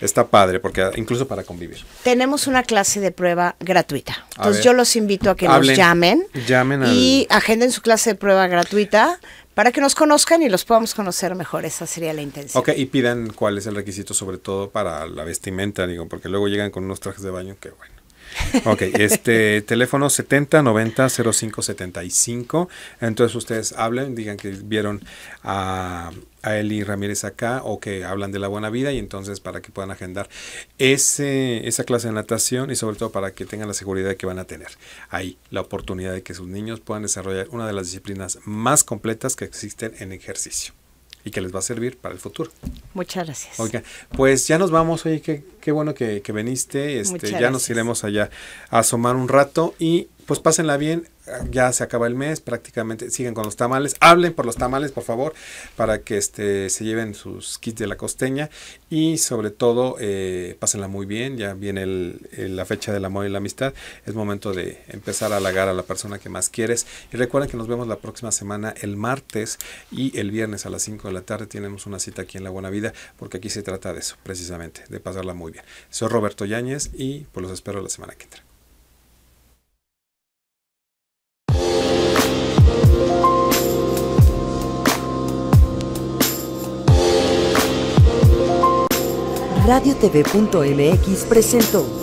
está padre, porque incluso para convivir. Tenemos una clase de prueba gratuita. Entonces yo los invito a que nos llamen. Llamen Y agenden su clase de prueba gratuita para que nos conozcan y los podamos conocer mejor. Esa sería la intención. Ok, y pidan cuál es el requisito sobre todo para la vestimenta, digo, porque luego llegan con unos trajes de baño que bueno. Ok, <laughs> este teléfono 70 90 05 75. Entonces ustedes hablen, digan que vieron a a Eli Ramírez acá o que hablan de la buena vida y entonces para que puedan agendar ese, esa clase de natación y sobre todo para que tengan la seguridad que van a tener ahí la oportunidad de que sus niños puedan desarrollar una de las disciplinas más completas que existen en ejercicio y que les va a servir para el futuro. Muchas gracias. pues ya nos vamos, oye, qué, qué bueno que, que viniste, este, ya nos iremos allá a asomar un rato y pues pásenla bien, ya se acaba el mes prácticamente, siguen con los tamales, hablen por los tamales por favor, para que este, se lleven sus kits de la costeña y sobre todo eh, pásenla muy bien, ya viene la fecha del amor y la amistad, es momento de empezar a halagar a la persona que más quieres y recuerden que nos vemos la próxima semana el martes y el viernes a las 5 de la tarde tenemos una cita aquí en La Buena Vida porque aquí se trata de eso precisamente, de pasarla muy bien. Soy Roberto Yáñez y pues los espero la semana que entra. Radio RadioTV.mx presentó